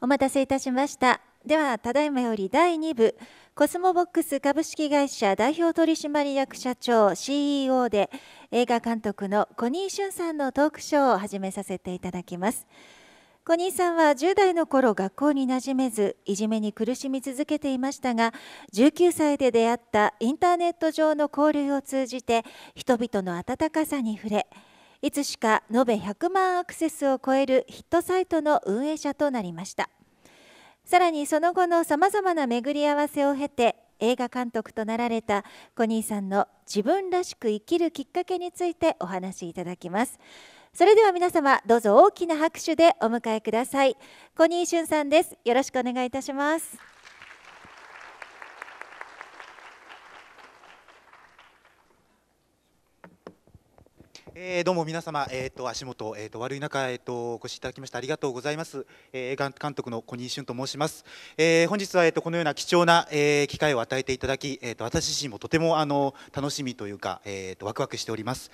お待たせいたしましたではただいまより第2部コスモボックス株式会社代表取締役社長 CEO で映画監督のコニー・シュンさんのトークショーを始めさせていただきますコニーさんは10代の頃学校に馴染めずいじめに苦しみ続けていましたが19歳で出会ったインターネット上の交流を通じて人々の温かさに触れいつしか延べ100万アクセスを超えるヒットサイトの運営者となりましたさらにその後のさまざまな巡り合わせを経て映画監督となられたコニーさんの自分らしく生きるきっかけについてお話しいただきますそれでは皆様どうぞ大きな拍手でお迎えくださいコニー俊さんですよろしくお願いいたしますえー、どうも皆様、えーと、足元、えーと、悪い中、えーと、お越しいただきましてありがとうございます、え映、画監督の小西俊と申します、えー、本日は、えー、とこのような貴重な、え機会を与えていただき、えー、と私自身もとてもあの楽しみというか、えー、とワクワクしております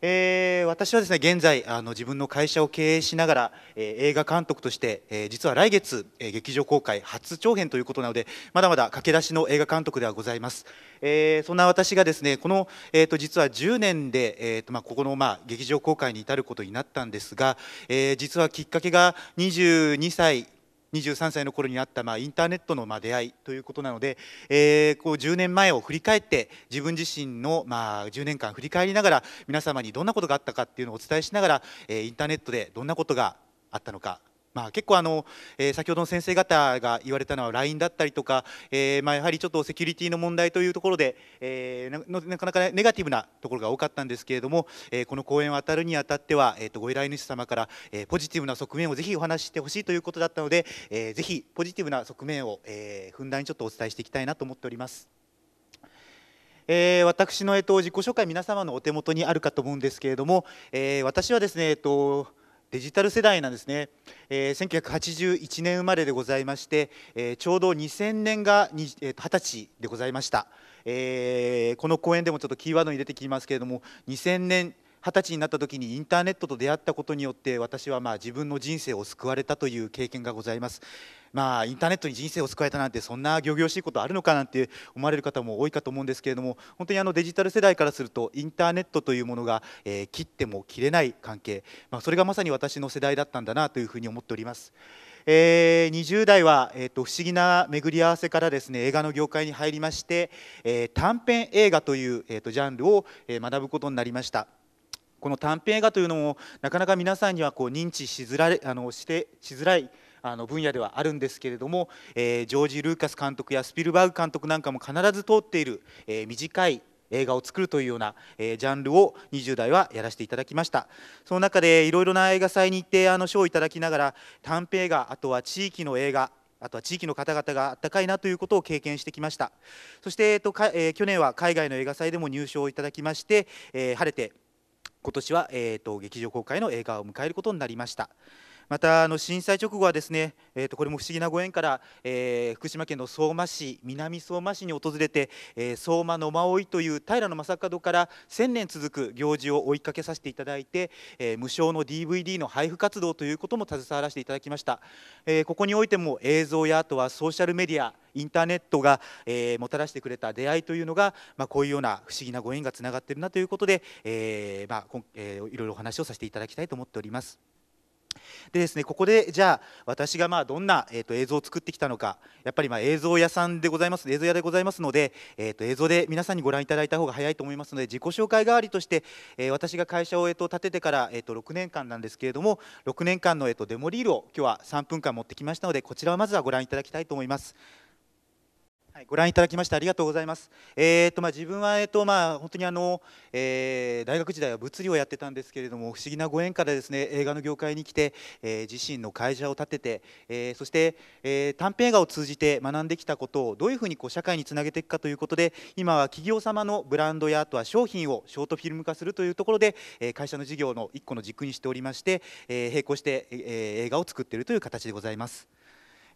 えー、私はですね現在あの自分の会社を経営しながら、えー、映画監督として、えー、実は来月、え劇場公開初長編ということなのでまだまだ駆け出しの映画監督ではございます、えそんな私がですねこの、えーと、実は10年で、えーとまあ、ここの、まあ、劇場公開に至ることになったんですが、え実はきっかけが22歳23歳の頃にあったまあインターネットのまあ出会いということなので、えー、こう10年前を振り返って自分自身のまあ10年間振り返りながら皆様にどんなことがあったかっていうのをお伝えしながら、えー、インターネットでどんなことがあったのかまあ、結構あの、えー、先ほどの先生方が言われたのは LINE だったりとか、えー、まあ、やはりちょっとセキュリティの問題というところで、えー、ななかなかネガティブなところが多かったんですけれども、えー、この講演を当たるにあたっては、えー、とご依頼主様から、えー、ポジティブな側面をぜひお話ししてほしいということだったので、えー、ぜひポジティブな側面を、えー、ふんだんにちょっとお伝えしていきたいなと思っております。えー、私の、えっと、自己紹介皆様のお手元にあるかと思うんですけれども、えー、私はですね、えっとデジタル世代なんですね、えー、1981年生まれでございまして、えー、ちょうど2000年が20、え歳でございました、えー、この講演でもちょっとキーワードに出てきますけれども2000年二十歳になった時にインターネットと出会ったことによって私はまあ自分の人生を救われたという経験がございます。まあ、インターネットに人生を救われたなんてそんな仰々しいことあるのかなんて思われる方も多いかと思うんですけれども本当にあのデジタル世代からするとインターネットというものが、えー、切っても切れない関係、まあ、それがまさに私の世代だったんだなというふうに思っております。えー、20代は、えーと、不思議な巡り合わせからですね映画の業界に入りまして、えー、短編映画という、えーと、とジャンルを、え学ぶことになりました。この短編映画というのもなかなか皆さんにはこう認知しづらいあのしてしづらいあの分野ではあるんですけれども、えー、ジョージ・ルーカス監督やスピルバーグ監督なんかも必ず通っている、えー、短い映画を作るというような、えー、ジャンルを20代はやらせていただきましたその中でいろいろな映画祭に行ってあの賞をいただきながら短編映画あとは地域の映画あとは地域の方々があったかいなということを経験してきましたそして、えっとかえ去年は海外の映画祭でも入賞をいただきまして、え晴れて今年は、えーと、と劇場公開の映画を迎えることになりました。またあの震災直後はですね、えー、とこれも不思議なご縁から、えー、福島県の相馬市南相馬市に訪れて、えー、相馬の間追いという平野正門から1000年続く行事を追いかけさせていただいて、えー、無償の DVD の配布活動ということも携わらせていただきました、えー、ここにおいても映像やあとはソーシャルメディアインターネットが、えー、もたらしてくれた出会いというのが、まあ、こういうような不思議なご縁がつながっているなということで、えーまあえー、いろいろお話をさせていただきたいと思っております。でですね、ここでじゃあ私がまあどんな、えー、と映像を作ってきたのかやっぱりま映像屋さんでございます映像屋でございますので、えー、と映像で皆さんにご覧いただいた方が早いと思いますので自己紹介代わりとして、えー、私が会社を、えー、と立ててから、えー、と6年間なんですけれども6年間の、えー、とデモリールを今日は3分間持ってきましたのでこちらをまずはご覧いただきたいと思います。ご覧いただきましてありがとうございます。えーとまあ、自分は、えっとまあ、本当にあの、えー、大学時代は物理をやってたんですけれども不思議なご縁からですね映画の業界に来て、えー、自身の会社を立てて、えー、そして、えー、短編映画を通じて学んできたことをどういうふうにこう社会につなげていくかということで今は企業様のブランドやあとは商品をショートフィルム化するというところで、えー、会社の事業の一個の軸にしておりまして、えー、並行して、えー、映画を作っているという形でございます。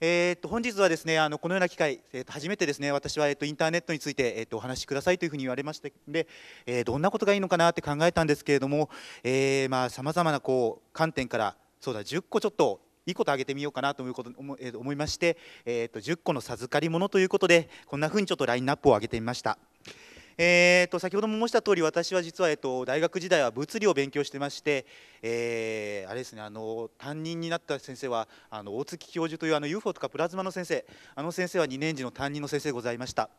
えー、と本日はですねあのこのような機会、えー、と初めてですね私は、えっとインターネットについて、えっとお話しくださいというふうに言われましたので、えー、どんなことがいいのかなって考えたんですけれどもさまざ、まなこう観点からそうだ10個ちょっといいこと挙げてみようかなということ思,、思いまして、えー、と10個の授かり物ということでこんなふうにちょっとラインナップを上げてみました。えーと、先ほども申した通り私は実は、えーと、大学時代は物理を勉強してまして、えー、あれですねあの担任になった先生はあの大月教授というあの UFO とかプラズマの先生あの先生は2年次の担任の先生でございました。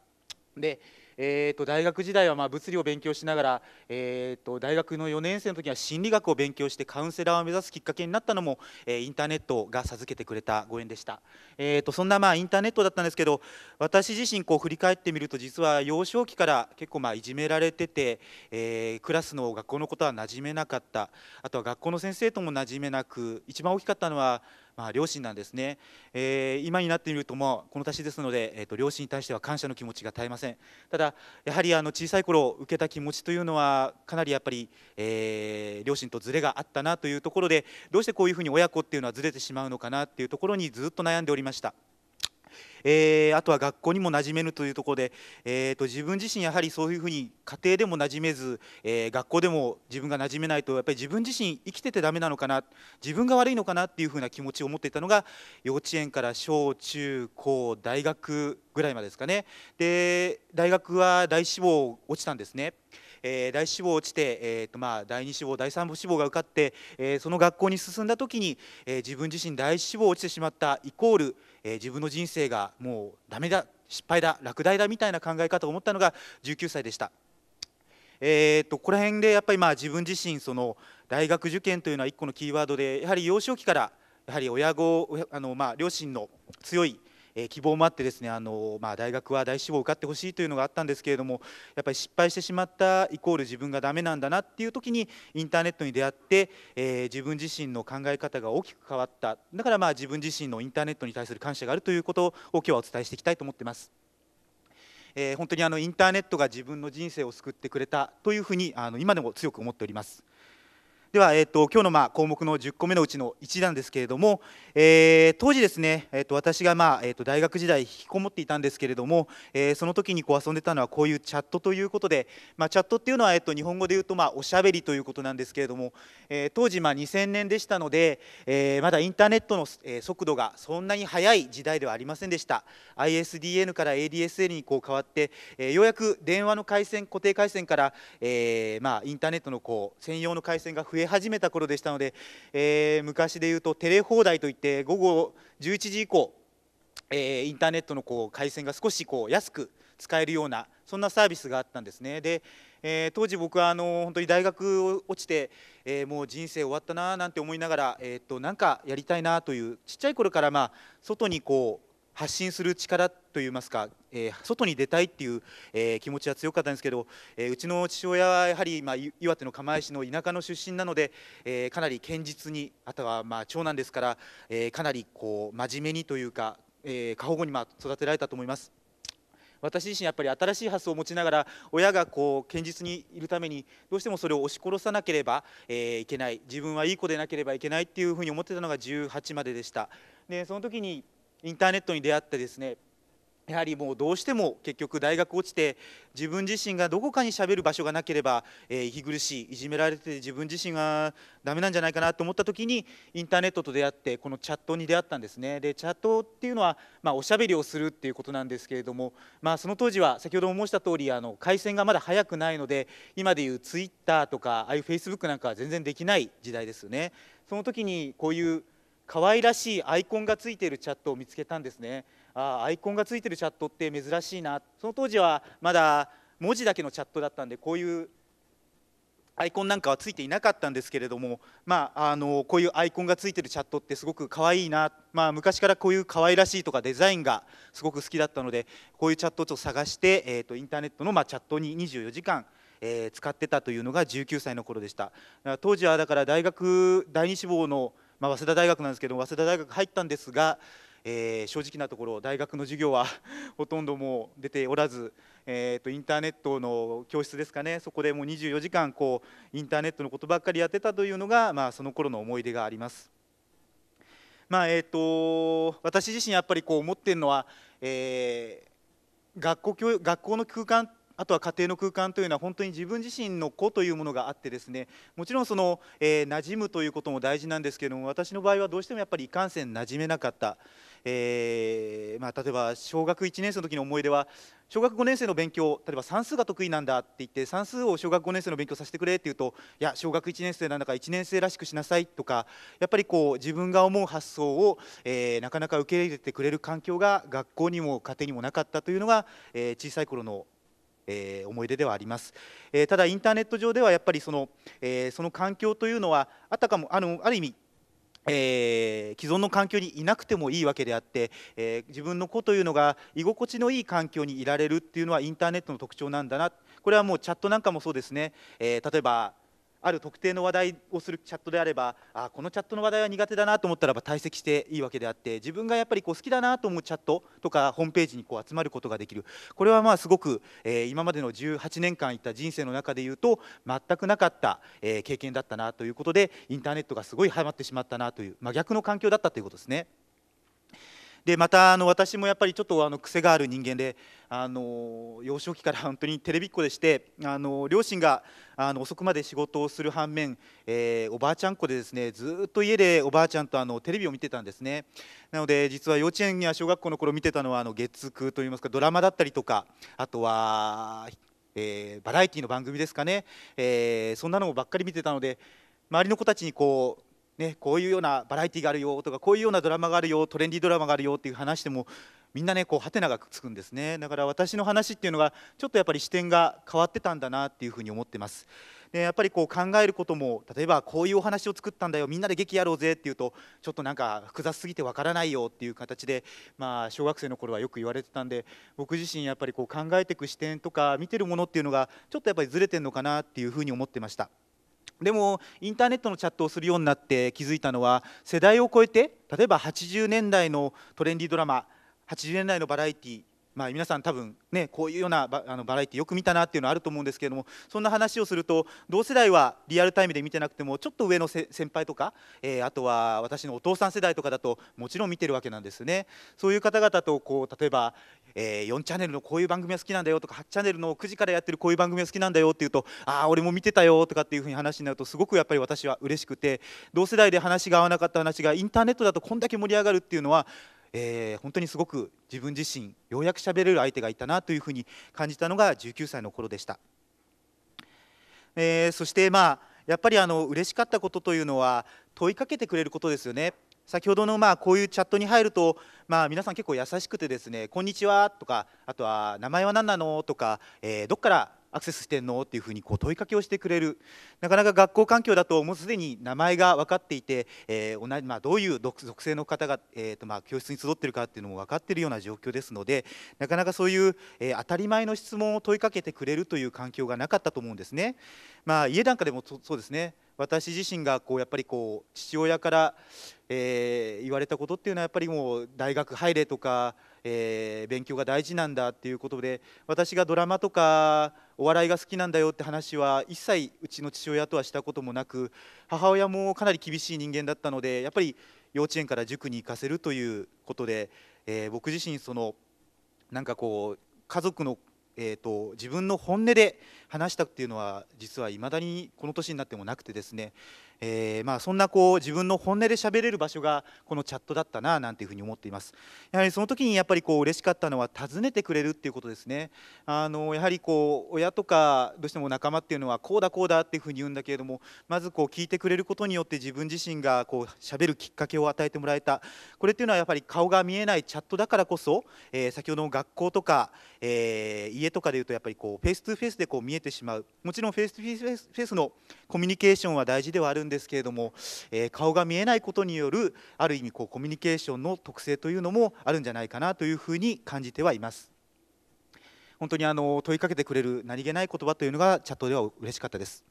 でえーと、大学時代はまあ物理を勉強しながら、えーと、大学の4年生の時は心理学を勉強してカウンセラーを目指すきっかけになったのも、えー、インターネットが授けてくれたご縁でした、えーと、とそんなまあインターネットだったんですけど私自身こう振り返ってみると実は幼少期から結構まあいじめられてて、えー、クラスの学校のことは馴染めなかったあとは学校の先生とも馴染めなく一番大きかったのはまあ、両親なんですね、えー、今になってみるともこの年ですので、えーと、両親に対しては感謝の気持ちが絶えませんただやはりあの小さい頃受けた気持ちというのはかなりやっぱり、えー、両親とズレがあったなというところでどうしてこういうふうに親子っていうのはずれてしまうのかなっていうところにずっと悩んでおりました。えー、あとは学校にも馴染めぬというところで、えーと、自分自身やはりそういうふうに家庭でも馴染めず、えー、学校でも自分が馴染めないとやっぱり自分自身生きててダメなのかな自分が悪いのかなっていうふうな気持ちを持っていたのが幼稚園から小中高大学ぐらいまでですかねで大学は大志望落ちたんですね。えー、第1志望落ちて、えーとまあ、第二志望第三志望が受かって、えー、その学校に進んだときに、えー、自分自身第1志望落ちてしまったイコール、えー、自分の人生がもうだめだ失敗だ落第だみたいな考え方を持ったのが19歳でした。えーと、ここら辺でやっぱりまあ自分自身その大学受験というのは1個のキーワードでやはり幼少期からやはり親御あのまあ両親の強いえー、希望もあってですねあの、まあ、大学は大志望を受かってほしいというのがあったんですけれどもやっぱり失敗してしまったイコール自分がダメなんだなっていう時にインターネットに出会って、えー、自分自身の考え方が大きく変わっただからまあ自分自身のインターネットに対する感謝があるということを今日はお伝えしていきたいと思ってます。えー、本当にあのインターネットが自分の人生を救ってくれたというふうにあの今でも強く思っております。では、えーと、今日のまあ項目の10個目のうちの1なんですけれども、えー、当時ですね、えーと、私が、まあえーと、大学時代引きこもっていたんですけれども、えー、その時にこう遊んでたのはこういうチャットということで、まあ、チャットっていうのは、えー、と日本語で言うと、まあ、おしゃべりということなんですけれども、えー、当時、まあ、2000年でしたので、えー、まだインターネットのえ速度がそんなに速い時代ではありませんでした ISDN から ADSL にこう変わって、えー、ようやく電話の回線固定回線から、えーまあ、インターネットのこう専用の回線が増ええ始めた頃でしたので、えー、昔で言うとテレ放題といって午後11時以降、えー、インターネットのこう回線が少しこう安く使えるようなそんなサービスがあったんですね。でえー、当時僕はあの本当に大学を落ちて、えー、もう人生終わったななんて思いながら、えー、っとなんかやりたいなというちっちゃい頃からまあ外にこう発信する力と言いますか、えー、外に出たいっていう、えー、気持ちは強かったんですけど、えー、うちの父親はやはり、まあ、岩手の釜石の田舎の出身なので、えかなり堅実にあとはまあ長男ですから、えかなりこう真面目にというか、え過保護にまあ育てられたと思います。私自身やっぱり新しい発想を持ちながら親がこう堅実にいるためにどうしてもそれを押し殺さなければ、えいけない自分はいい子でなければいけないっていうふうに思ってたのが18まででした。でその時にインターネットに出会ってですねやはりもうどうしても結局大学落ちて自分自身がどこかにしゃべる場所がなければ、え息苦しいいじめられて自分自身がダメなんじゃないかなと思った時にインターネットと出会ってこのチャットに出会ったんですねでチャットっていうのは、まおしゃべりをするっていうことなんですけれども、まあ、その当時は先ほども申した通りあり回線がまだ早くないので今でいうツイッターとかああいうフェイスブックなんかは全然できない時代ですよね。その時にこういう可愛らしいアイコンがついているチャットを見つけたんですねあアイコンがついてるチャットって珍しいなその当時はまだ文字だけのチャットだったんでこういうアイコンなんかはついていなかったんですけれども、まあ、あのこういうアイコンがついてるチャットってすごく可愛いな、まあ、昔からこういう可愛らしいとかデザインがすごく好きだったのでこういうチャットをちょっと探して、えーと、とインターネットの、まあ、チャットに24時間、えー、使ってたというのが19歳の頃でした当時はだから大学第二志望のまあ、早稲田大学なんですけど早稲田大学入ったんですが、えー、正直なところ大学の授業は ほとんどもう出ておらず、えーと、インターネットの教室ですかねそこでもう24時間こうインターネットのことばっかりやってたというのが、まあ、その頃の思い出があります。まあえーと、私自身やっぱりこう思ってるのは、えー、学校教学校の空間あとは家庭の空間というのは本当に自分自身の子というものがあってですねもちろんその、えー、馴染むということも大事なんですけども私の場合はどうしてもやっぱりいかんせん馴染めなかった、えー、まあ、例えば小学1年生の時の思い出は小学5年生の勉強例えば算数が得意なんだって言って算数を小学5年生の勉強させてくれって言うといや小学1年生なんだから1年生らしくしなさいとかやっぱりこう自分が思う発想を、えー、なかなか受け入れてくれる環境が学校にも家庭にもなかったというのが、え小さい頃のえー、思い出ではあります、えー、ただインターネット上ではやっぱりその,、えー、その環境というのはあたかもあのある意味えー、既存の環境にいなくてもいいわけであって、えー、自分の子というのが居心地のいい環境にいられるっていうのはインターネットの特徴なんだなこれはもうチャットなんかもそうですね、えー、例えばある特定の話題をするチャットであればあこのチャットの話題は苦手だなと思ったらば退席していいわけであって自分がやっぱりこう好きだなと思うチャットとかホームページにこう集まることができるこれはまあすごく、えー、今までの18年間いった人生の中でいうと全くなかった、えー、経験だったなということでインターネットがすごいはまってしまったなという、まあ、逆の環境だったということですね。でまたあの私もやっぱりちょっとあの癖がある人間であの幼少期から本当にテレビっ子でしてあの両親があの遅くまで仕事をする反面、えー、おばあちゃん子でですねずっと家でおばあちゃんとあのテレビを見てたんですねなので実は幼稚園や小学校の頃見てたのはあの月9といいますかドラマだったりとかあとは、えー、バラエティの番組ですかね、えー、そんなのばっかり見てたので周りの子たちにこうね、こういうようなバラエティがあるよとかこういうようなドラマがあるよトレンディードラマがあるよっていう話でもみんなねこうはてながつくんですねだから私の話っていうのがちょっとやっぱり視点が変わってたんだなっていうふうに思ってますでやっぱりこう考えることも例えばこういうお話を作ったんだよみんなで劇やろうぜっていうとちょっとなんか複雑すぎてわからないよっていう形で、まあ、小学生の頃はよく言われてたんで僕自身やっぱりこう考えていく視点とか見てるものっていうのがちょっとやっぱりずれてるのかなっていうふうに思ってました。でもインターネットのチャットをするようになって気づいたのは世代を超えて例えば80年代のトレンディードラマ80年代のバラエティまあ、皆さん多分ねこういうようなバあのバラエティよく見たなっていうのはあると思うんですけれどもそんな話をすると同世代はリアルタイムで見てなくてもちょっと上の先輩とか、えー、あとは私のお父さん世代とかだともちろん見てるわけなんですね。そういう方々とこう例えば、えー、4チャンネルのこういう番組が好きなんだよとか8チャンネルの9時からやってるこういう番組が好きなんだよっていうとああ俺も見てたよとかっていうふうに話になるとすごくやっぱり私は嬉しくて同世代で話が合わなかった話がインターネットだとこんだけ盛り上がるっていうのはえー、本当にすごく自分自身ようやくしゃべれる相手がいたなというふうに感じたのが19歳の頃でした。えー、そしてまあやっぱりあの嬉しかったことというのは問いかけてくれることですよね。先ほどのまあこういうチャットに入ると、まあ、皆さん結構優しくてですね「こんにちは」とかあとは「名前は何なの?」とか、えー、どっからアクセスしてんのっていうふうにこう問いかけをしてくれるなかなか学校環境だともうすでに名前が分かっていて、えー同じまあ、どういう属性の方が、えーとまあ、教室に集ってるかっていうのも分かっているような状況ですのでなかなかそういう、えー、当たり前の質問を問いかけてくれるという環境がなかったと思うんですね。まあ、家なんかでもそうですね私自身がこうやっぱりこう父親から、えー、言われたことっていうのはやっぱりもう大学入れとか、え勉強が大事なんだっていうことで私がドラマとかお笑いが好きなんだよって話は一切うちの父親とはしたこともなく母親もかなり厳しい人間だったのでやっぱり幼稚園から塾に行かせるということで、えー、僕自身そのなんかこう家族の、えーと、自分の本音で話したっていうのは実はいまだにこの年になってもなくてですねえー、まあ、そんなこう自分の本音で喋れる場所がこのチャットだったななんていうふうに思っていますやはりその時にやっぱりこう嬉しかったのは訪ねてくれるっていうことですねあのやはりこう親とかどうしても仲間っていうのはこうだこうだっていうふうに言うんだけれどもまずこう聞いてくれることによって自分自身がこう喋るきっかけを与えてもらえたこれっていうのはやっぱり顔が見えないチャットだからこそ、えー、先ほどの学校とか、えー、家とかでいうとやっぱりこうフェイス2フェイスでこう見えてしまうもちろんフェイス2フェイスのコミュニケーションは大事ではあるんですですけれども、えー、顔が見えないことによるある意味こうコミュニケーションの特性というのもあるんじゃないかなというふうに感じてはいます。本当にあの問いかけてくれる何気ない言葉というのがチャットでは嬉しかったです。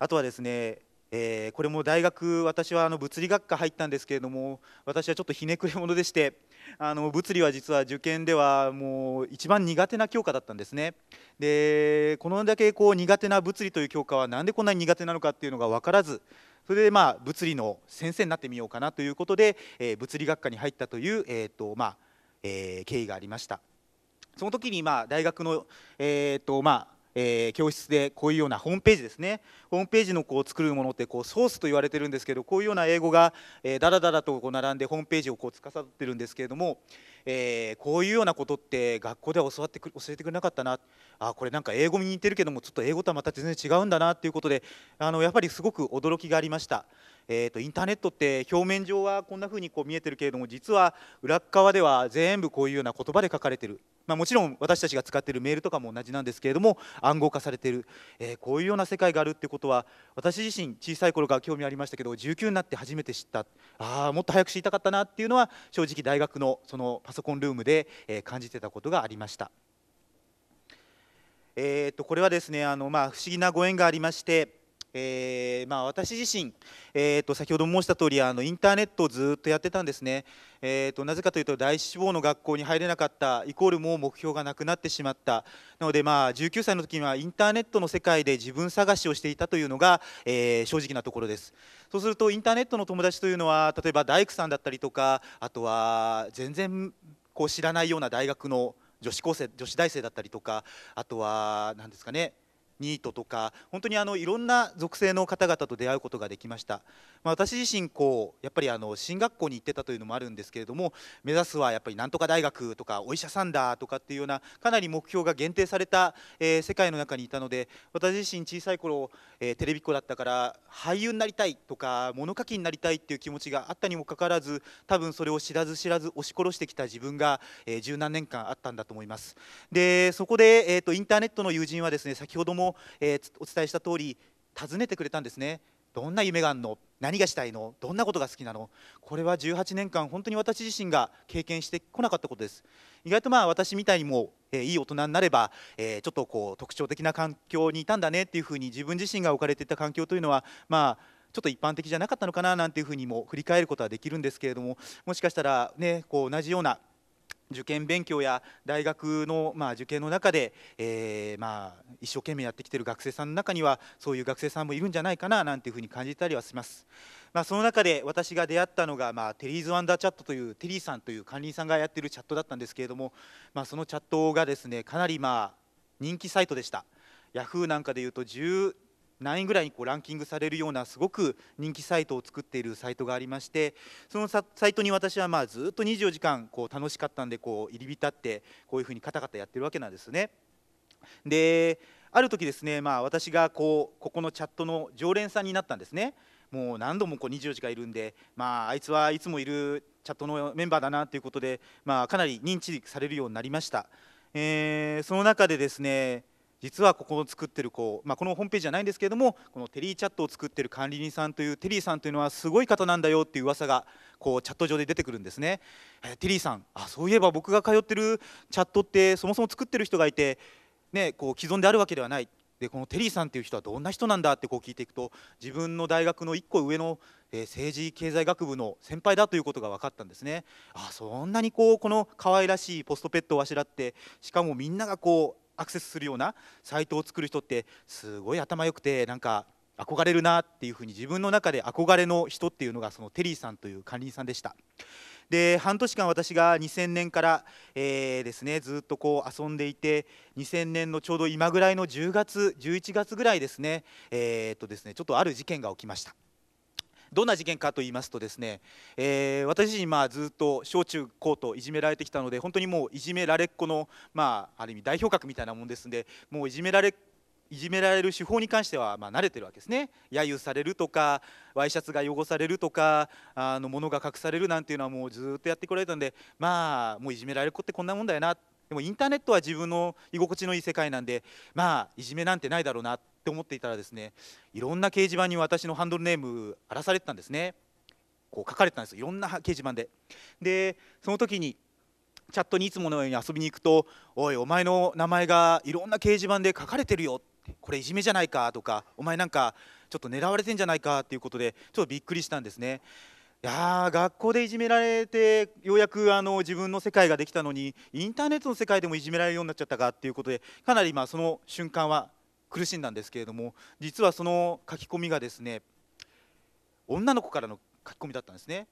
あとはですね、えー、これも大学私はあの物理学科入ったんですけれども私はちょっとひねくれ者でしてあの物理は実は受験ではもう一番苦手な教科だったんですね。でこのだけこう苦手な物理という教科はなんでこんなに苦手なのかっていうのが分からずそれでまあ物理の先生になってみようかなということで、えー、物理学科に入ったという、えーとまあえー、経緯がありました。その時にまあ大学の、えーとまあえー、教室でこういうようなホームページですねホームページのこう作るものってこうソースと言われてるんですけどこういうような英語が、えだらだらとこう並んでホームページをこう司ってるんですけれども、えー、こういうようなことって学校では教わってく教えてくれなかったなあこれなんか英語に似てるけどもちょっと英語とはまた全然違うんだなということであのやっぱりすごく驚きがありました。えーと、とインターネットって表面上はこんな風にこう見えてるけれども実は裏側では全部こういうような言葉で書かれてるまあ、もちろん私たちが使っているメールとかも同じなんですけれども暗号化されている、えー、こういうような世界があるってことは私自身小さい頃から興味ありましたけど19になって初めて知ったああもっと早く知りたかったなっていうのは正直大学のそのパソコンルームで、え感じてたことがありました。えー、とこれはですねあの、まあ、不思議なご縁がありましてえーまあ、私自身、えーと、先ほど申した通りありインターネットをずっとやってたんですね、えーと、なぜかというと第一志望の学校に入れなかったイコールもう目標がなくなってしまったなので、まあ、19歳の時にはインターネットの世界で自分探しをしていたというのが、えー、正直なところですそうするとインターネットの友達というのは例えば大工さんだったりとかあとは全然こう知らないような大学の女子高生女子大生だったりとかあとは何ですかねニートとか本当にあのいろんな属性の方々と出会うことができました、まあ、私自身こうやっぱりあの進学校に行ってたというのもあるんですけれども目指すはやっぱりなんとか大学とかお医者さんだとかっていうようなかなり目標が限定された、えー、世界の中にいたので私自身小さい頃、えー、テレビっ子だったから俳優になりたいとか物書きになりたいっていう気持ちがあったにもかかわらず多分それを知らず知らず押し殺してきた自分が、えー、十何年間あったんだと思いますでそこで、えーと、とインターネットの友人はですね先ほどもも、えー、お伝えした通り尋ねてくれたんですねどんな夢があるの何がしたいのどんなことが好きなのこれは18年間本当に私自身が経験してこなかったことです意外とまあ私みたいにもえいい大人になれば、えちょっとこう特徴的な環境にいたんだねっていうふうに自分自身が置かれていた環境というのはまあちょっと一般的じゃなかったのかななんていうふうにも振り返ることはできるんですけれどももしかしたらねこう同じような受験勉強や大学の、まあ、受験の中で、えまあ、一生懸命やってきている学生さんの中にはそういう学生さんもいるんじゃないかななんていうふうに感じたりはします。まあ、その中で私が出会ったのが、まあ、テリーズ・ワンダーチャットというテリーさんという管理人さんがやってるチャットだったんですけれども、まあ、そのチャットがですねかなりまあ人気サイトでした。ヤフーなんかで言うと何位ぐらいにこうランキングされるようなすごく人気サイトを作っているサイトがありましてそのサイトに私はまあずっと24時間こう楽しかったんでこう入り浸ってこういうふうにカタカタやってるわけなんですね。である時ですね、まあ、私がこうここのチャットの常連さんになったんですね。もう何度もこう24時間いるんで、まあ、あいつはいつもいるチャットのメンバーだなということで、まあ、かなり認知されるようになりました、えー、その中でですね実はここを作ってるまあ、このホームページじゃないんですけれどもこのテリーチャットを作ってる管理人さんというテリーさんというのはすごい方なんだよっていう噂がこうチャット上で出てくるんですね、えー、テリーさんあそういえば僕が通ってるチャットってそもそも作ってる人がいて、ね、こう既存であるわけではないでこのテリーさんという人はどんな人なんだってこう聞いていくと自分の大学の1個上の、えー、政治経済学部の先輩だということが分かったんですねあそんなにこうこの可愛らしいポストペットをあしらってしかもみんながこうアクセスするようなサイトを作る人ってすごい頭良くてなんか憧れるなっていうふうに自分の中で憧れの人っていうのがそのテリーさんという管理人さんでした。で半年間私が2000年から、えー、ですねずっとこう遊んでいて2000年のちょうど今ぐらいの10月11月ぐらいですね,、えー、っとですねちょっとある事件が起きました。どんな事件かと言いますとですね、えー、私自身まずっと小中高といじめられてきたので本当にもういじめられっ子の、まあ、ある意味代表格みたいなもんですんでもういじめられいじめられる手法に関してはまあ慣れてるわけですね揶揄されるとかワイシャツが汚されるとかあの物が隠されるなんていうのはもうずっとやってこられたんでまあもういじめられる子ってこんなもんだよなでもインターネットは自分の居心地のいい世界なんでまあいじめなんてないだろうなって思っていたらですねいろんな掲示板に私のハンドルネーム荒らされてたんですねこう書かれてたんですいろんな掲示板ででその時にチャットにいつものように遊びに行くと「おいお前の名前がいろんな掲示板で書かれてるよ」これいじめじゃないかとかお前なんかちょっと狙われてんじゃないかっていうことでちょっとびっくりしたんですね。いや学校でいじめられてようやくあの自分の世界ができたのにインターネットの世界でもいじめられるようになっちゃったかっていうことでかなりまあその瞬間は苦しんだんですけれども実はその書き込みがですね女の子からの書き込みだったんですね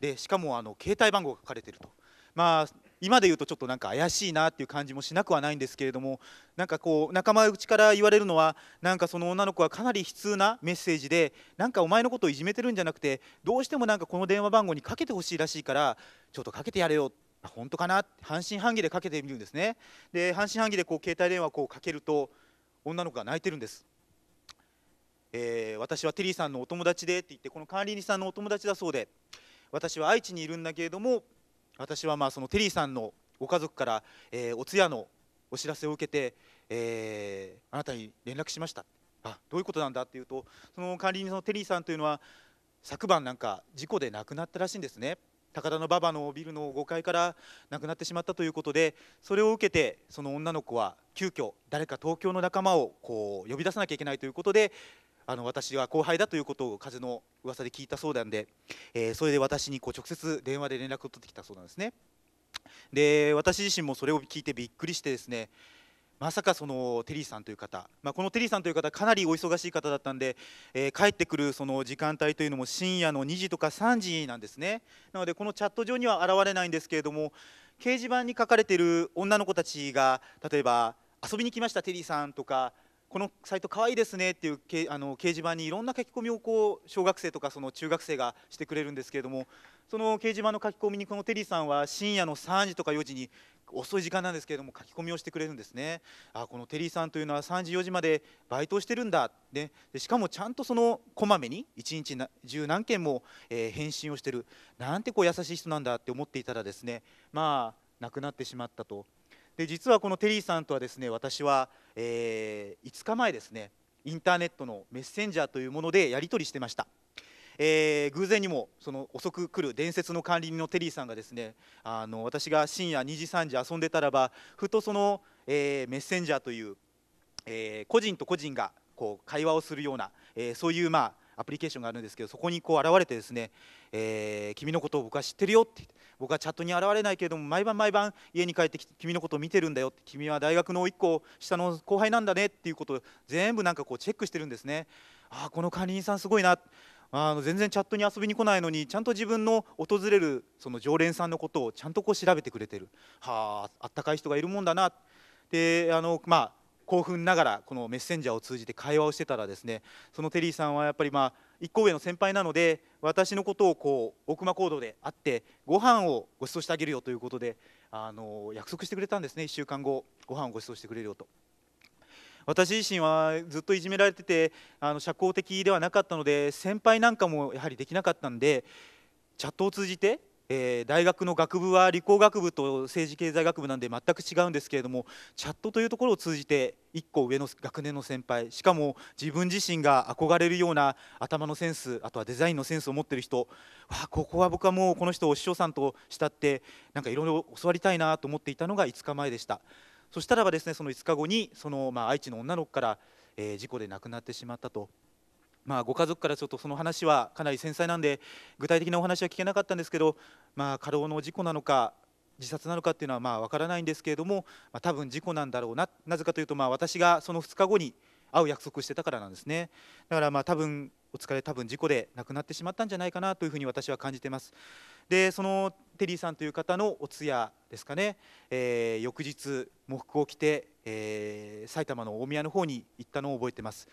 でしかもあの携帯番号が書かれてるとまあ今で言うとちょっとなんか怪しいなっていう感じもしなくはないんですけれどもなんかこう仲間内から言われるのはなんかその女の子はかなり悲痛なメッセージでなんかお前のことをいじめてるんじゃなくてどうしてもなんかこの電話番号にかけてほしいらしいからちょっとかけてやれよ本当かな半信半疑でかけてみるんですねで半信半疑でこう携帯電話をこうかけると女の子が泣いてるんです、えー、私はテリーさんのお友達でって言ってこの管理人さんのお友達だそうで私は愛知にいるんだけれども私はまあそのテリーさんのご家族から、えー、お通夜のお知らせを受けて、えー、あなたに連絡しましたあどういうことなんだっていうとその管理人のテリーさんというのは昨晩なんか事故で亡くなったらしいんですね高田馬場のビルの5階から亡くなってしまったということでそれを受けてその女の子は急遽誰か東京の仲間をこう呼び出さなきゃいけないということであの私は後輩だということを風の噂で聞いたそうなんで、えー、それで私にこう直接電話で連絡を取ってきたそうなんですね。で私自身もそれを聞いてびっくりしてですねまさかそのテリーさんという方、まあ、このテリーさんという方かなりお忙しい方だったんで、えー、帰ってくるその時間帯というのも深夜の2時とか3時なんですねなのでこのチャット上には現れないんですけれども掲示板に書かれている女の子たちが例えば「遊びに来ましたテリーさん」とか「このサイトかわいいですね」っていうけあの掲示板にいろんな書き込みをこう小学生とかその中学生がしてくれるんですけれどもその掲示板の書き込みにこのテリーさんは深夜の3時とか4時に遅い時間なんですけれども書き込みをしてくれるんですねあこのテリーさんというのは3時4時までバイトをしてるんだ、ね、でしかもちゃんとそのこまめに1日10何件も、えー、返信をしてるなんてこう優しい人なんだって思っていたらですねまあ亡くなってしまったとで実はこのテリーさんとはですね私は、えー、5日前ですねインターネットのメッセンジャーというものでやり取りしてました。えー、偶然にもその遅く来る伝説の管理人のテリーさんがですねあの私が深夜2時3時遊んでたらばふとその、えー、メッセンジャーという、えー、個人と個人がこう会話をするような、えそういうまあアプリケーションがあるんですけどそこにこう現れてですね、え君のことを僕は知ってるよって僕はチャットに現れないけれども毎晩毎晩家に帰ってきて君のことを見てるんだよって君は大学の1個下の後輩なんだねっていうことを全部なんかこうチェックしてるんですねああこの管理人さんすごいなあの全然チャットに遊びに来ないのにちゃんと自分の訪れるその常連さんのことをちゃんとこう調べてくれてるはああったかい人がいるもんだなであの、まあ、興奮ながらこのメッセンジャーを通じて会話をしてたらですねそのテリーさんはやっぱりまあ一個上の先輩なので私のことをこう大熊行動で会ってご飯をご馳走してあげるよということであの約束してくれたんですね1週間後ご飯をご馳走してくれるよと。私自身はずっといじめられててあの社交的ではなかったので先輩なんかもやはりできなかったんでチャットを通じて、えー、大学の学部は理工学部と政治経済学部なんで全く違うんですけれどもチャットというところを通じて1個上の学年の先輩しかも自分自身が憧れるような頭のセンスあとはデザインのセンスを持ってる人わここは僕はもうこの人をお師匠さんと慕ってなんかいろいろ教わりたいなと思っていたのが5日前でした。そしたらばですねその5日後にその、まあ、愛知の女の子から、えー、事故で亡くなってしまったと。まあ、ご家族からちょっとその話はかなり繊細なんで具体的なお話は聞けなかったんですけど、まあ、過労の事故なのか自殺なのかっていうのはまあ分からないんですけれども、まあ、多分事故なんだろうななぜかというとまあ私がその2日後に会う約束してたからなんですねだからまあ多分お疲れ多分事故で亡くなってしまったんじゃないかなというふうに私は感じてますでそのテリーさんという方のお通夜ですかね、えー、翌日喪服を着て、えー、埼玉の大宮の方に行ったのを覚えてます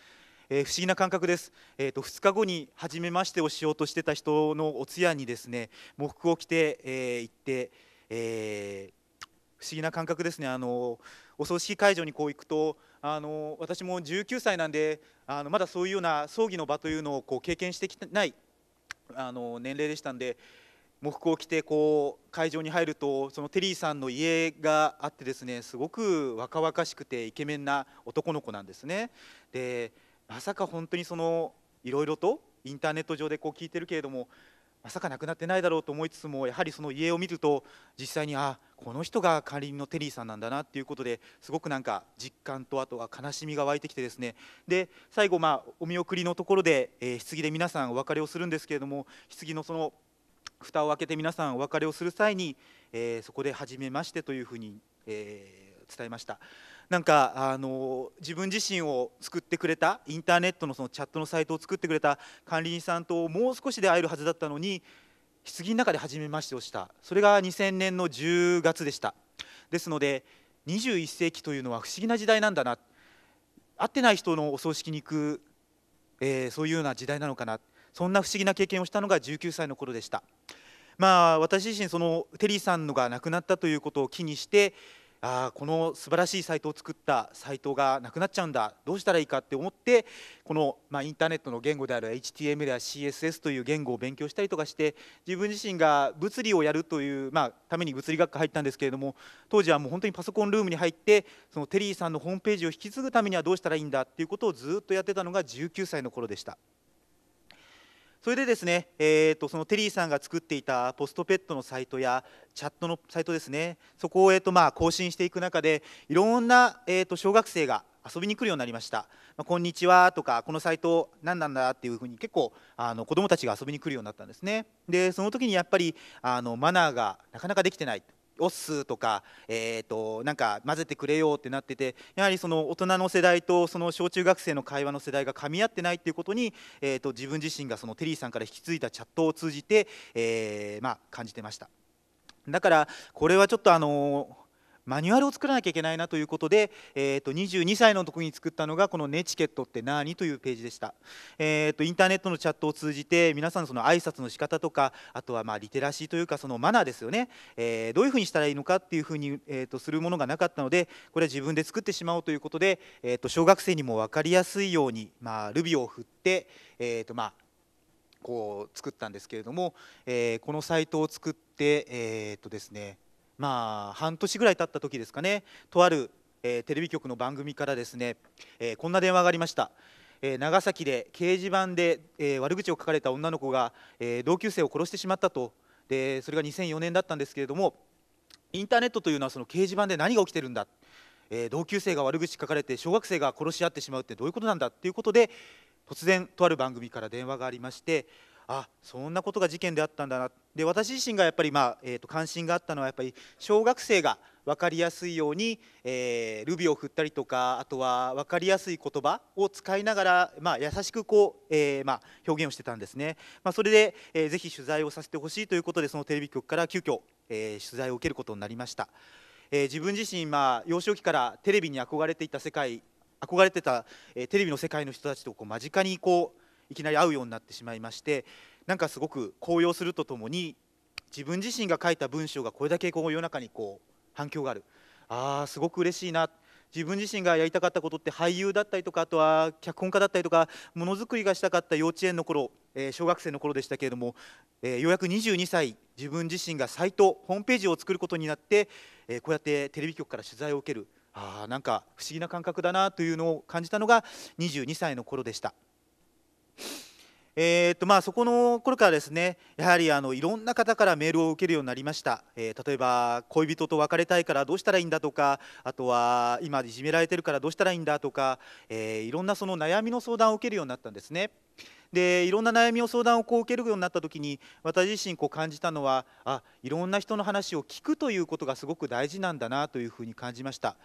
えー、不思議な感覚です、えーと、2日後に初めましてをしようとしてた人のお通夜にですね喪服を着て、えー、行って、えー、不思議な感覚ですねあのお葬式会場にこう行くとあの私も19歳なんであのまだそういうような葬儀の場というのをこう経験してきてないあの年齢でしたんで喪服を着てこう会場に入るとそのテリーさんの家があってですねすごく若々しくてイケメンな男の子なんですね。でまさか本当にそのいろいろとインターネット上でこう聞いてるけれどもまさか亡くなってないだろうと思いつつもやはりその家を見ると実際にあこの人が管理人のテリーさんなんだなっていうことですごくなんか実感とあとは悲しみが湧いてきてですねで最後まあお見送りのところで、えー、棺で皆さんお別れをするんですけれども棺のその蓋を開けて皆さんお別れをする際に、えー、そこで「はじめまして」というふうに、えー、伝えました。なんかあの自分自身を作ってくれたインターネットのそのチャットのサイトを作ってくれた管理人さんともう少しで会えるはずだったのに棺の中で初めましてをしたそれが2000年の10月でしたですので21世紀というのは不思議な時代なんだな会ってない人のお葬式に行く、えー、そういうような時代なのかなそんな不思議な経験をしたのが19歳の頃でしたまあ私自身そのテリーさんのが亡くなったということを気にしてあこの素晴らしいサイトを作ったサイトがなくなっちゃうんだどうしたらいいかって思ってこの、まあ、インターネットの言語である HTML や CSS という言語を勉強したりとかして自分自身が物理をやるという、まあ、ために物理学科入ったんですけれども当時はもう本当にパソコンルームに入ってそのテリーさんのホームページを引き継ぐためにはどうしたらいいんだっていうことをずっとやってたのが19歳の頃でした。それでですね、えーと、そのテリーさんが作っていたポストペットのサイトやチャットのサイトですね、そこを、えーとまあ、更新していく中で、いろんな、えーと、小学生が遊びに来るようになりました、まあ、こんにちはとか、このサイト、何なんだっていうふうに、結構あの子どもたちが遊びに来るようになったんですね。で、その時にやっぱりあのマナーがなかなかできてない、オスとか、えーと、なんか混ぜてくれよってなっててやはりその大人の世代とその小中学生の会話の世代が噛み合ってないっていうことに、えーと、と自分自身がそのテリーさんから引き継いだチャットを通じて、えー、まあ、感じてました。だからこれはちょっとあのーマニュアルを作らなきゃいけないなということで、えー、と22歳の時に作ったのがこの「ねチケットって何?」というページでした、えー、とインターネットのチャットを通じて皆さんその挨拶の仕方とかあとはまあリテラシーというかそのマナーですよね、えー、どういうふうにしたらいいのかっていうふうに、えー、とするものがなかったのでこれは自分で作ってしまおうということで、えー、と小学生にも分かりやすいように、まあ、ルビを振って、えーとまあ、こう作ったんですけれども、えー、このサイトを作って、えーとですね、まあ、半年ぐらい経った時ですかねとある、えー、テレビ局の番組からですね、えー、こんな電話がありました。え長崎で掲示板で、え悪口を書かれた女の子が、え同級生を殺してしまったとでそれが2004年だったんですけれどもインターネットというのはその掲示板で何が起きてるんだ、え同級生が悪口書かれて小学生が殺し合ってしまうってどういうことなんだということで突然とある番組から電話がありましてあそんなことが事件であったんだなで私自身がやっぱり、まあえーと、関心があったのはやっぱり小学生が分かりやすいように、えー、ルビを振ったりとかあとは分かりやすい言葉を使いながら、まあ、優しくこう、えー、まあ、表現をしてたんですね、まあ、それで、えー、ぜひ取材をさせてほしいということでそのテレビ局から急遽、えー、取材を受けることになりました、え自分自身、まあ、幼少期からテレビに憧れていた世界憧れてた、えテレビの世界の人たちとこう間近にこういきなり会うようになってしまいましてなんかすごく高揚するとともに自分自身が書いた文章がこれだけこう世の中にこう反響があるあーすごく嬉しいな自分自身がやりたかったことって俳優だったりとかあとは脚本家だったりとかものづくりがしたかった幼稚園の頃、えー、小学生の頃でしたけれども、えー、ようやく22歳自分自身がサイトホームページを作ることになって、えー、こうやってテレビ局から取材を受けるあなんか不思議な感覚だなというのを感じたのが22歳の頃でした。えーとまあ、そこの頃からですねやはりあのいろんな方からメールを受けるようになりました、えー、例えば恋人と別れたいからどうしたらいいんだとかあとは今いじめられてるからどうしたらいいんだとか、えー、いろんなその悩みの相談を受けるようになったんですねでいろんな悩みを相談をこう受けるようになった時に私自身こう感じたのはあいろんな人の話を聞くということがすごく大事なんだなというふうに感じました、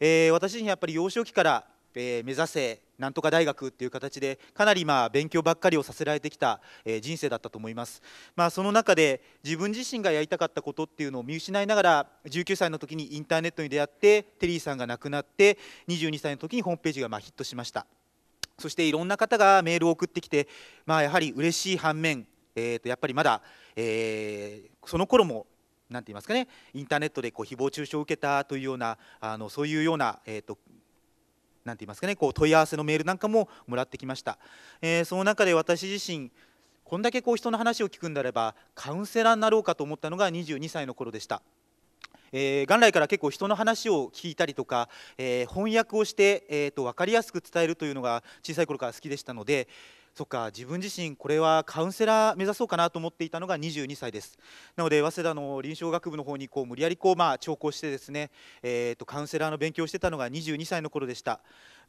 えー、私自身やっぱり幼少期からえー、目指せなんとか大学っていう形でかなりまあ勉強ばっかりをさせられてきた、えー、人生だったと思います、まあ、その中で自分自身がやりたかったことっていうのを見失いながら19歳の時にインターネットに出会ってテリーさんが亡くなって22歳の時にホームページがまヒットしましたそしていろんな方がメールを送ってきて、まあ、やはり嬉しい反面、えー、とやっぱりまだ、えー、その頃も何て言いますかねインターネットでこう誹謗中傷を受けたというようなあのそういうような、えーと何て言いますかねこう問い合わせのメールなんかももらってきました、えー、その中で私自身こんだけこう人の話を聞くんだればカウンセラーになろうかと思ったのが22歳の頃でした、えー、元来から結構人の話を聞いたりとか、えー、翻訳をして、えーと分かりやすく伝えるというのが小さい頃から好きでしたのでそっか自分自身これはカウンセラー目指そうかなと思っていたのが22歳ですなので早稲田の臨床学部の方にこう無理やりこうまあ調校してですね、えー、とカウンセラーの勉強をしてたのが22歳の頃でした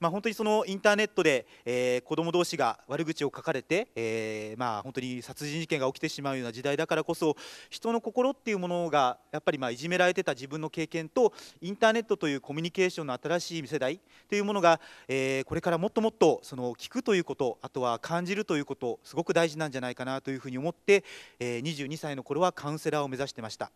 まあ、本当にそのインターネットで、えー、子ども同士が悪口を書かれて、えーまあ、本当に殺人事件が起きてしまうような時代だからこそ人の心っていうものがやっぱりまあいじめられてた自分の経験とインターネットというコミュニケーションの新しい世代というものが、えー、これからもっともっとその聞くということあとは感じるということすごく大事なんじゃないかなというふうに思って、えー、22歳の頃はカウンセラーを目指してました。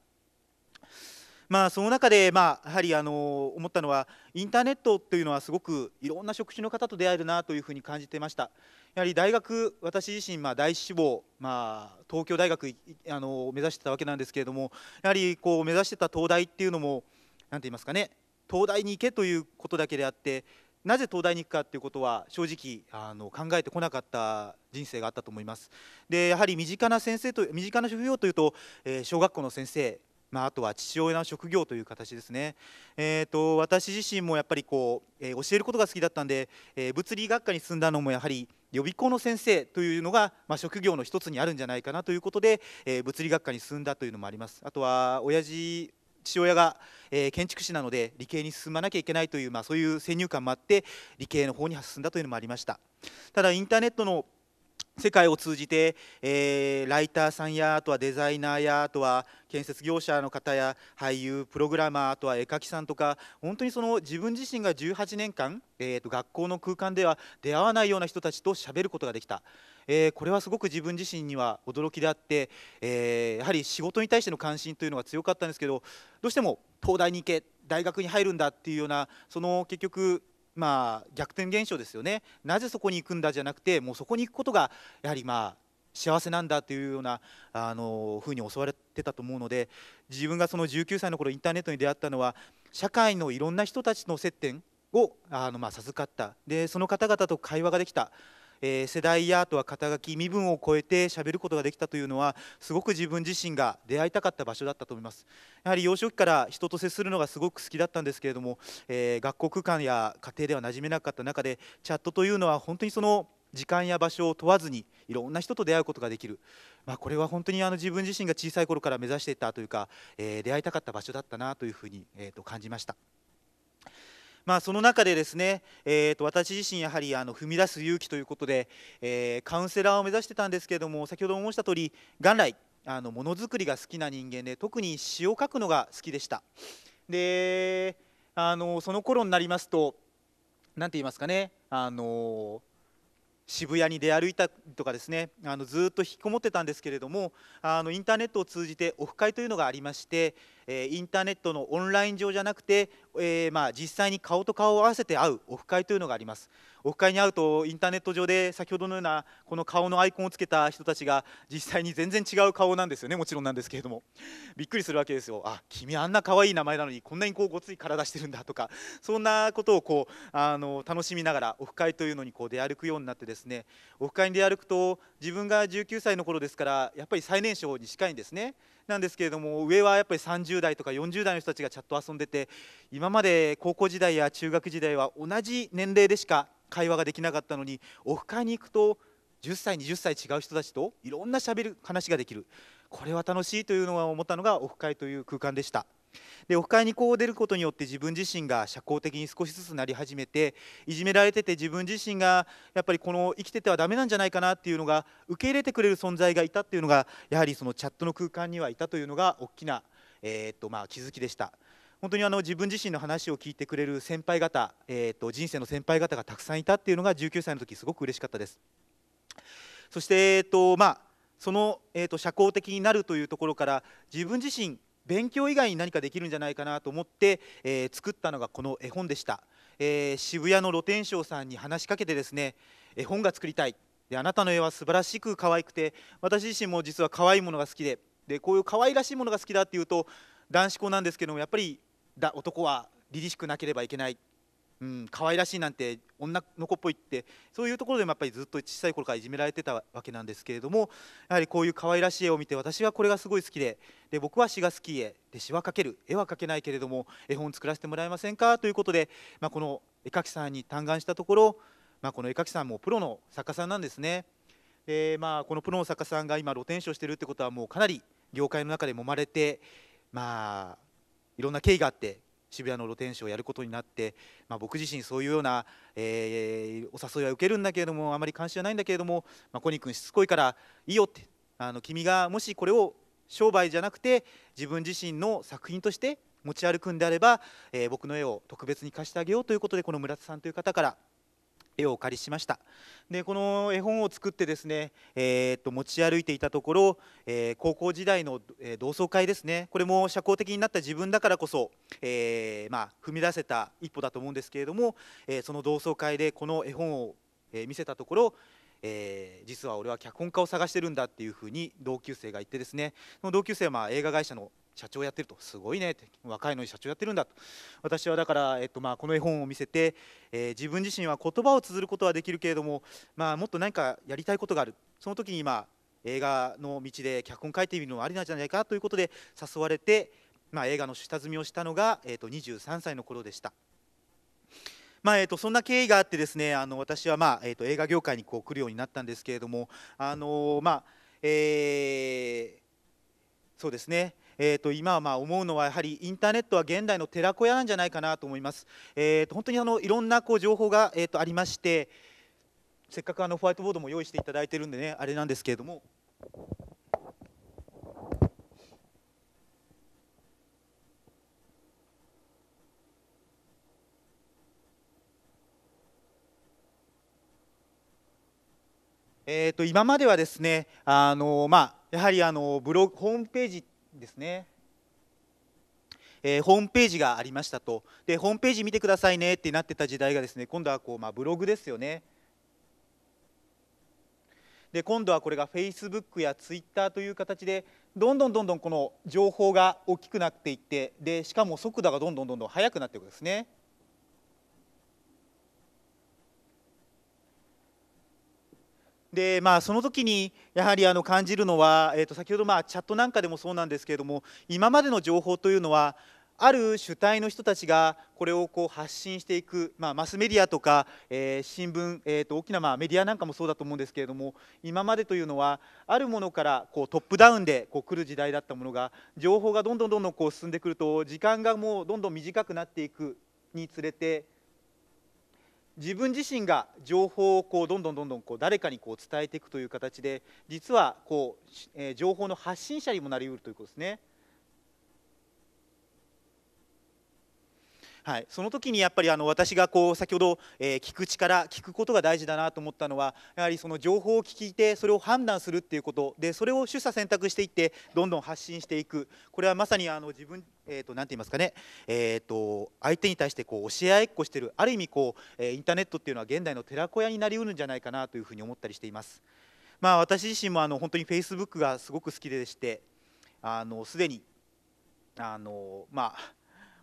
まあ、その中で、まあ、やはりあの思ったのはインターネットというのはすごくいろんな職種の方と出会えるなというふうに感じてましたやはり大学私自身、まあ、第一志望、まあ、東京大学あの目指してたわけなんですけれどもやはりこう目指してた東大っていうのも何て言いますかね東大に行けということだけであってなぜ東大に行くかということは正直あの考えてこなかった人生があったと思いますでやはり身近な先生と身近な職業というと、えー、小学校の先生まあ、あとは父親の職業という形ですね、えーと、私自身もやっぱりこう、えー、教えることが好きだったんで、えー、物理学科に進んだのもやはり予備校の先生というのが、まあ、職業の一つにあるんじゃないかなということで、えー、物理学科に進んだというのもあります。あとは親父父親が、えー、建築士なので理系に進まなきゃいけないという、まあ、そういう先入観もあって理系の方に進んだというのもありましたただインターネットの世界を通じて、えー、ライターさんやあとはデザイナーやあとは建設業者の方や俳優プログラマーあとは絵描きさんとか本当にその自分自身が18年間、えーと、学校の空間では出会わないような人たちと喋ることができた、えー、これはすごく自分自身には驚きであって、えー、やはり仕事に対しての関心というのが強かったんですけどどうしても東大に行け大学に入るんだっていうようなその結局まあ、逆転現象ですよねなぜそこに行くんだじゃなくてもうそこに行くことがやはりまあ幸せなんだというようなあの風に襲われてたと思うので自分がその19歳の頃インターネットに出会ったのは社会のいろんな人たちの接点をあのまあ授かったでその方々と会話ができたえー、世代やあとは肩書き身分を超えてしゃべることができたというのはすごく自分自身が出会いたかった場所だったと思いますやはり幼少期から人と接するのがすごく好きだったんですけれども、えー、学校空間や家庭では馴染めなかった中でチャットというのは本当にその時間や場所を問わずにいろんな人と出会うことができる、まあ、これは本当にあの自分自身が小さい頃から目指していたというか、えー、出会いたかった場所だったなというふうに、えー、と感じました。まあ、その中でですね、えー、と私自身やはりあの踏み出す勇気ということで、えー、カウンセラーを目指してたんですけれども先ほども申した通り元来あのものづくりが好きな人間で特に詩を書くのが好きでしたであのその頃になりますと何て言いますかねあの渋谷に出歩いたりとかですねあのずっと引きこもってたんですけれどもあのインターネットを通じてオフ会というのがありましてえインターネットのオンライン上じゃなくて、えー、まあ、実際に顔と顔を合わせて会うオフ会というのがありますオフ会に会うとインターネット上で先ほどのようなこの顔のアイコンをつけた人たちが実際に全然違う顔なんですよねもちろんなんですけれどもびっくりするわけですよあ君あんな可愛い名前なのにこんなにこうごつい体してるんだとかそんなことをこうあの楽しみながらオフ会というのにこう出歩くようになってですねオフ会に出歩くと自分が19歳の頃ですからやっぱり最年少に近いんですねなんですけれども上はやっぱり30代とか40代の人たちがチャット遊んでて今まで高校時代や中学時代は同じ年齢でしか会話ができなかったのにオフ会に行くと10歳20歳違う人たちといろんなしゃべる話ができるこれは楽しいというのは思ったのがオフ会という空間でした。でオフ会にこう出ることによって自分自身が社交的に少しずつなり始めていじめられてて自分自身がやっぱりこの生きててはダメなんじゃないかなっていうのが受け入れてくれる存在がいたっていうのがやはりそのチャットの空間にはいたというのが大きな、えー、っとまあ、気づきでした。本当にあの自分自身の話を聞いてくれる先輩方、えー、と人生の先輩方がたくさんいたっていうのが19歳の時すごく嬉しかったです。そして、えーとまあ、その、えーと、と社交的になるというところから自分自身勉強以外に何かできるんじゃないかなと思って、えー、作ったのがこの絵本でした、えー、渋谷の露天商さんに話しかけてですね絵本が作りたいであなたの絵は素晴らしく可愛くて私自身も実は可愛いものが好きででこういう可愛らしいものが好きだっていうと男子校なんですけどもやっぱりだ男は凛々しくなければいけないうん、可愛らしいなんて女の子っぽいってそういうところでもやっぱりずっと小さい頃からいじめられてたわけなんですけれどもやはりこういう可愛らしい絵を見て私はこれがすごい好きでで僕は詩が好き絵で詩は描ける絵は描けないけれども絵本作らせてもらえませんかということで、まあ、この絵描きさんに嘆願したところ、まあ、この絵描きさんもプロの作家さんなんですね。でまあ、このプロの作家さんが今露天商してるってことはもうかなり業界の中で揉まれてまあいろんな経緯があって渋谷の露天商をやることになって、まあ、僕自身そういうような、えー、お誘いは受けるんだけれどもあまり関心はないんだけれども、まあ、コニー君しつこいからいいよってあの君がもしこれを商売じゃなくて自分自身の作品として持ち歩くんであれば、えー、僕の絵を特別に貸してあげようということでこの村田さんという方から絵をお借りしましたでこの絵本を作ってですね、えー、と持ち歩いていたところ、えー、高校時代の同窓会ですねこれも社交的になった自分だからこそ、えー、まあ、踏み出せた一歩だと思うんですけれども、えー、その同窓会でこの絵本を見せたところえー、実は俺は脚本家を探してるんだっていうふうに同級生が言ってですねその同級生はまあ映画会社の社長やってるとすごいねって若いのに社長やってるんだと私はだから、えっとまあ、この絵本を見せて、えー、自分自身は言葉を綴ることはできるけれども、まあ、もっと何かやりたいことがあるその時に今映画の道で脚本書いてみるのもありなんじゃないかということで誘われて、まあ、映画の下積みをしたのが、えっと23歳の頃でした。まあえー、とそんな経緯があってですねあの私は、まあえー、と映画業界にこう来るようになったんですけれどもあの、まあえー、そうですねえー、と今はまあ思うのはやはりインターネットは現代の寺子屋なんじゃないかなと思います。えー、と本当にあのいろんなこう情報が、えー、とありましてせっかくあのホワイトボードも用意していただいてるんでねあれなんですけれども。えー、と今まではですねあの、まあ、やはりあのブログホームページですね。えー、ホームページがありましたとでホームページ見てくださいねってなってた時代がですね今度はこう、まあ、ブログですよねで今度はこれが Facebook や Twitter という形でどんどんどんどんこの情報が大きくなっていってでしかも速度がどんどんどんどん速くなっていくんですね。でまあ、その時にやはりあの感じるのは、えー、と先ほどまあチャットなんかでもそうなんですけれども今までの情報というのはある主体の人たちがこれをこう発信していく、まあ、マスメディアとか、えー、新聞、えー、と大きなまあメディアなんかもそうだと思うんですけれども今までというのはあるものからこうトップダウンでこう来る時代だったものが情報がどんどんどんどんこう進んでくると時間がもうどんどん短くなっていくにつれて自分自身が情報をこうどんどんどんどんこう誰かにこう伝えていくという形で実はこう、えー、情報の発信者にもなりうるということですね。はい、その時にやっぱりあの私がこう先ほど、えー、聞く力聞くことが大事だなと思ったのはやはりその情報を聞いてそれを判断するっていうことでそれを取捨選択していってどんどん発信していくこれはまさにあの自分えーと、なんて言いますかね、えーと、相手に対してこう教え合いっこしているある意味こう、えインターネットっていうのは現代の寺子屋になりうるんじゃないかなというふうに思ったりしています。まあ、私自身もあの本当にフェイスブックがすごく好きでしてあのすでにあの、まあ、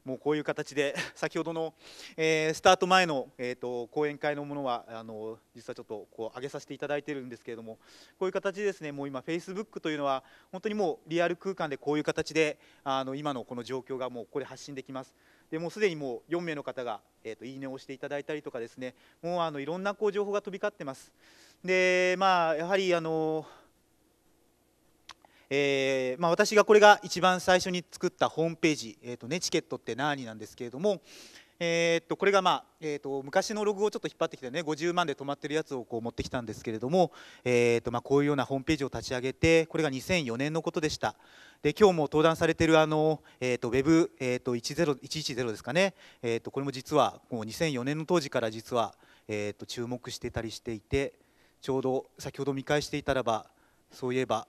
もうこういう形で 先ほどの、えー、スタート前の、えーと、講演会のものはあの実はちょっとこう上げさせていただいているんですけれどもこういう形でですねもう今 Facebook というのは本当にもうリアル空間でこういう形であの今のこの状況がもうここで発信できます。でもうすでにもう4名の方が、えーと、いいねをしていただいたりとかですねもうあのいろんなこう情報が飛び交ってます。でまあやはりあのえー、まあ、私がこれが一番最初に作ったホームページ「えーとね、チケットって何?」なんですけれども、えー、とこれが、まあえー、と昔のログをちょっと引っ張ってきてね50万で止まってるやつをこう持ってきたんですけれども、えーとまあ、こういうようなホームページを立ち上げてこれが2004年のことでしたで今日も登壇されてるあの、えー、と Web110、ですかね、えー、とこれも実はもう2004年の当時から実は、えー、と注目してたりしていてちょうど先ほど見返していたらばそういえば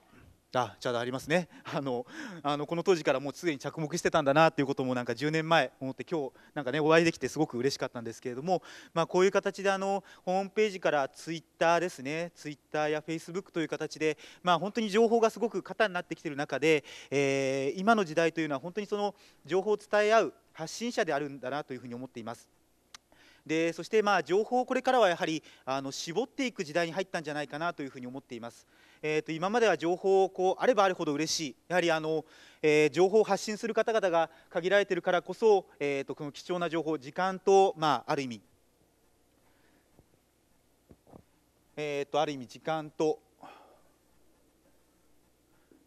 あじゃあありますね あのあのこの当時からもうすでに着目してたんだなっていうこともなんか10年前思って今日なんかねお会いできてすごく嬉しかったんですけれども、まあ、こういう形であのホームページからツイッターですねツイッターやフェイスブックという形で、まあ、本当に情報がすごく型になってきている中で、えー、今の時代というのは本当にその情報を伝え合う発信者であるんだなというふうに思っています。でそしてまあ情報をこれからはやはりあの絞っていく時代に入ったんじゃないかなというふうに思っています。えー、と今までは情報をこうあればあるほど嬉しいやはりあの、えー、情報を発信する方々が限られているからこそ、えー、とこの貴重な情報時間と、まあ、ある意味、えー、とある意味時間と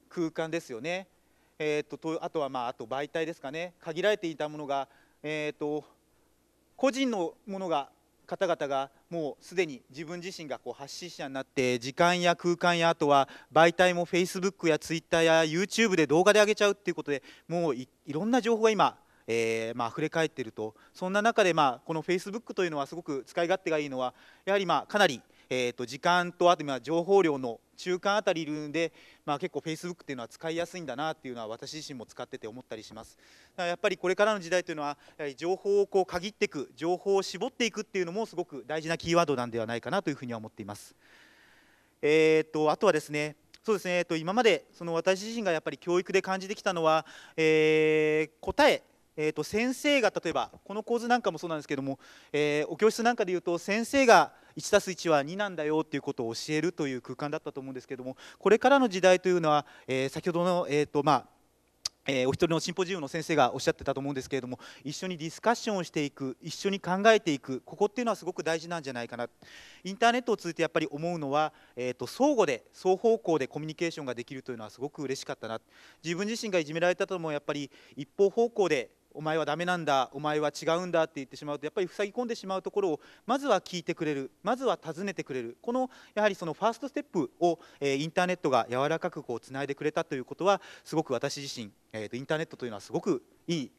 空間ですよね、えー、ととあとは、まあ、あと媒体ですかね限られていたものが、えー、と個人のものが方々がもうすでに自分自身がこう発信者になって時間や空間やあとは媒体も Facebook や Twitter や YouTube で動画で上げちゃうっていうことでもういろんな情報が今、えー、まあ溢れ返っているとそんな中でまあこの Facebook というのはすごく使い勝手がいいのはやはりまあかなり、えー、と時間とあとは情報量の中間あたりいるんで、まあ、結構フェイスブック k っていうのは使いやすいんだなっていうのは私自身も使ってて思ったりしますだやっぱりこれからの時代というのはやはり情報をこう限っていく情報を絞っていくっていうのもすごく大事なキーワードなんではないかなというふうには思っています、えーと、とあとはですねそうですね、えっと、今までその私自身がやっぱり教育で感じてきたのは、えー、答ええー、と先生が例えばこの構図なんかもそうなんですけども、えー、お教室なんかでいうと先生が 1+1 は2なんだよっていうことを教えるという空間だったと思うんですけどもこれからの時代というのは、えー、先ほどの、えーとまあえー、お一人のシンポジウムの先生がおっしゃってたと思うんですけれども一緒にディスカッションをしていく一緒に考えていくここっていうのはすごく大事なんじゃないかなインターネットを通じてやっぱり思うのは、えーと、と相互で双方向でコミュニケーションができるというのはすごく嬉しかったな自分自身がいじめられたともやっぱり一方方向でお前はダメなんだお前は違うんだって言ってしまうとやっぱり塞ぎ込んでしまうところをまずは聞いてくれるまずは尋ねてくれるこのやはりそのファーストステップを、えインターネットが柔らかくこうつないでくれたということはすごく私自身、えとインターネットというのはすごくいい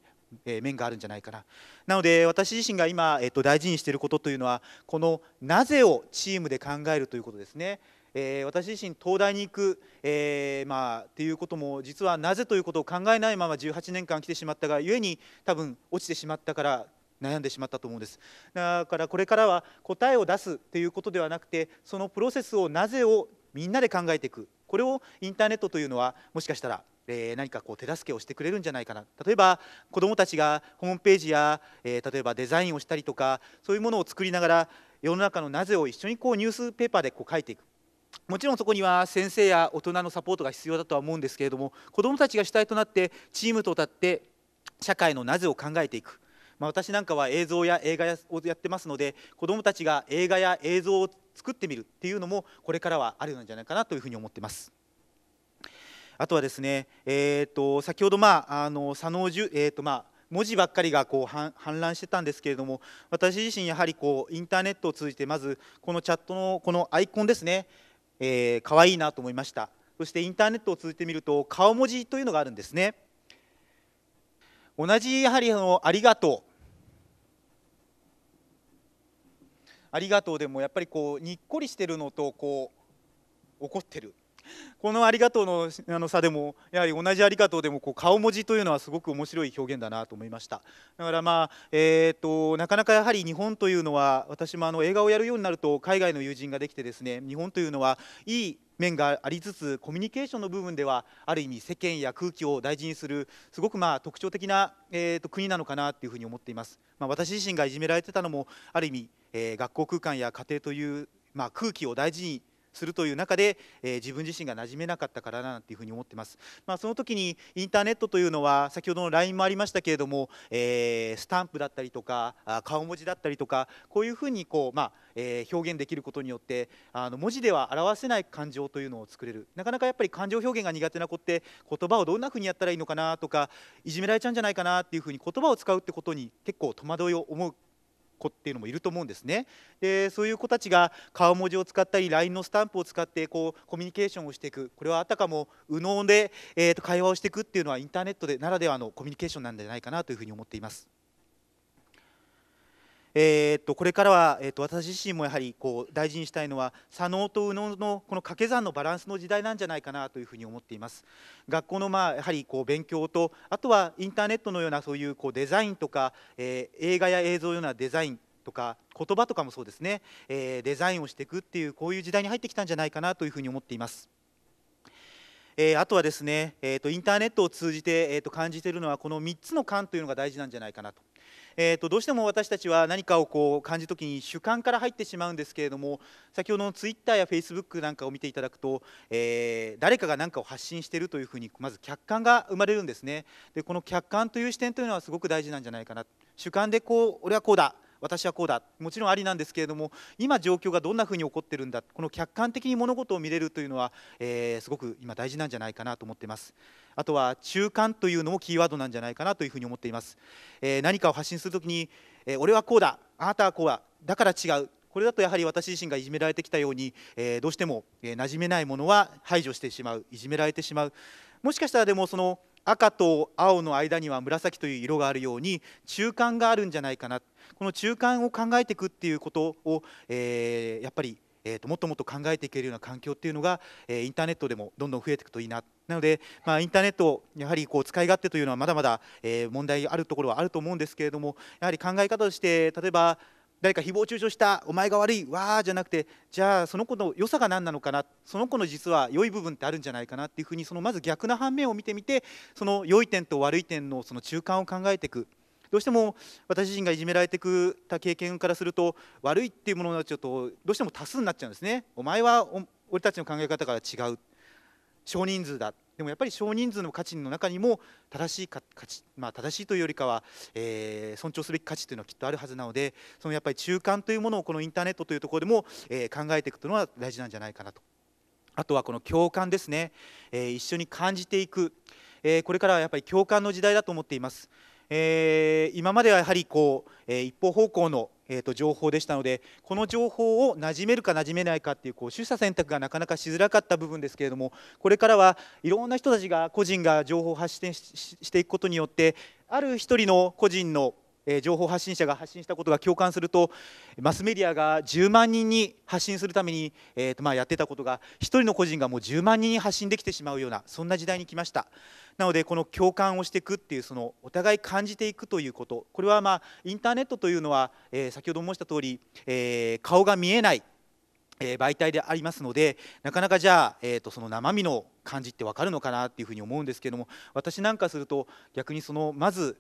え面があるんじゃないかな。なので私自身が今、えと、大事にしていることというのはこのなぜをチームで考えるということですね。えー、私自身東大に行く、えー、まあっていうことも実はなぜということを考えないまま18年間来てしまったがゆえに多分落ちてしまったから悩んでしまったと思うんですだからこれからは答えを出すということではなくてそのプロセスをなぜをみんなで考えていくこれをインターネットというのはもしかしたらえ何かこう手助けをしてくれるんじゃないかな例えば子どもたちがホームページや、え例えばデザインをしたりとかそういうものを作りながら世の中のなぜを一緒にこうニュースペーパーでこう書いていくもちろんそこには先生や大人のサポートが必要だとは思うんですけれども子どもたちが主体となってチームと立って社会のなぜを考えていく、まあ、私なんかは映像や映画をやってますので子どもたちが映画や映像を作ってみるっていうのもこれからはあるんじゃないかなというふうに思ってます。あとはですね、えーと、先ほど、まあ、あの左脳えーとまあ、文字ばっかりがこう氾濫してたんですけれども私自身やはりこうインターネットを通じてまずこのチャットのこのアイコンですねえー、可愛いなと思いましたそしてインターネットを通じてみると顔文字というのがあるんですね同じやはりあのありがとうありがとうでもやっぱりこうにっこりしてるのとこう怒ってるこの「ありがとうの」あの差でもやはり同じ「ありがとう」でもこう顔文字というのはすごく面白い表現だなと思いましただからまあえっ、ー、となかなかやはり日本というのは私もあの映画をやるようになると海外の友人ができてですね日本というのはいい面がありつつコミュニケーションの部分ではある意味世間や空気を大事にするすごくまあ特徴的な、えー、と国なのかなというふうに思っています、まあ、私自身がいじめられてたのもある意味、えー、学校空間や家庭という、まあ、空気を大事にするという中で、えー、自分自身が馴染めなかったからなというふうに思ってます、まあ、その時にインターネットというのは先ほどの LINE もありましたけれども、えー、スタンプだったりとか顔文字だったりとかこういうふうにこう、まあえー、表現できることによってあの文字では表せない感情というのを作れるなかなかやっぱり感情表現が苦手な子って言葉をどんなふうにやったらいいのかなとかいじめられちゃうんじゃないかなっていうふうに言葉を使うってことに結構戸惑いを思う子っていうのもいると思うんですね。でそういう子たちが顔文字を使ったり LINE のスタンプを使ってこうコミュニケーションをしていくこれはあたかも右脳で、えー、と会話をしていくっていうのはインターネットでならではのコミュニケーションなんじゃないかなというふうに思っています。えー、とこれからは、えー、と私自身もやはりこう大事にしたいのは左脳と右脳のこの掛け算のバランスの時代なんじゃないかなというふうに思っています学校の、まあ、やはりこう勉強とあとはインターネットのようなそういうこうデザインとか、えー、映画や映像のようなデザインとか言葉とかもそうですね、えー、デザインをしていくっていうこういう時代に入ってきたんじゃないかなというふうに思っています。えー、あとはですね、えーと、インターネットを通じて、えーと、と感じているのはこの3つの感というのが大事なんじゃないかなとえーと、どうしても私たちは何かをこう感じる時に主観から入ってしまうんですけれども先ほどのツイッターやフェイスブックなんかを見ていただくと、えー、誰かが何かを発信しているというふうにまず客観が生まれるんですねでこの客観という視点というのはすごく大事なんじゃないかな主観でこう俺はこうだ私はこうだもちろんありなんですけれども今状況がどんなふうに起こってるんだこの客観的に物事を見れるというのは、えー、すごく今大事なんじゃないかなと思っていますあとは中間というのもキーワードなんじゃないかなというふうに思っています、えー、何かを発信するときに、えー、俺はこうだあなたはこうだだから違うこれだとやはり私自身がいじめられてきたように、えー、どうしても、えー、馴染めないものは排除してしまういじめられてしまうもしかしたらでもその赤と青の間には紫という色があるように中間があるんじゃないかなこの中間を考えていくっていうことを、えー、やっぱり、えーと、もっともっと考えていけるような環境っていうのが、えー、インターネットでもどんどん増えていくといいななので、まあ、インターネットやはりこう使い勝手というのはまだまだ、えー、問題あるところはあると思うんですけれどもやはり考え方として例えば誰か誹謗中傷したお前が悪いわーじゃなくてじゃあその子の良さが何なのかなその子の実は良い部分ってあるんじゃないかなっていうふうにそのまず逆な反面を見てみてその良い点と悪い点のその中間を考えていくどうしても私自身がいじめられていくた経験からすると悪いっていうものになっちゃうとどうしても多数になっちゃうんですねお前は俺たちの考え方から違う少人数だでもやっぱり少人数の価値の中にも正しい価値、まあ、正しいというよりかは、えー、尊重すべき価値というのはきっとあるはずなのでそのやっぱり中間というものをこのインターネットというところでも、えー、考えていくというのは大事なんじゃないかなとあとはこの共感ですね、えー、一緒に感じていく、えこれからはやっぱり共感の時代だと思っています。え今まではやはりこう、え一方方向のえー、と情報でしたのでこの情報をなじめるかなじめないかっていうこう取捨選択がなかなかしづらかった部分ですけれどもこれからはいろんな人たちが個人が情報を発信していくことによってある一人の個人のえ情報発信者が発信したことが共感するとマスメディアが10万人に発信するために、えーとまあ、やってたことが1人の個人がもう10万人に発信できてしまうようなそんな時代に来ましたなのでこの共感をしていくっていうそのお互い感じていくということこれはまあインターネットというのは、えー、先ほど申した通り、えー、顔が見えないえ媒体でありますのでなかなかじゃあ、えーと、その生身の感じって分かるのかなっていうふうに思うんですけども私なんかすると逆にそのまず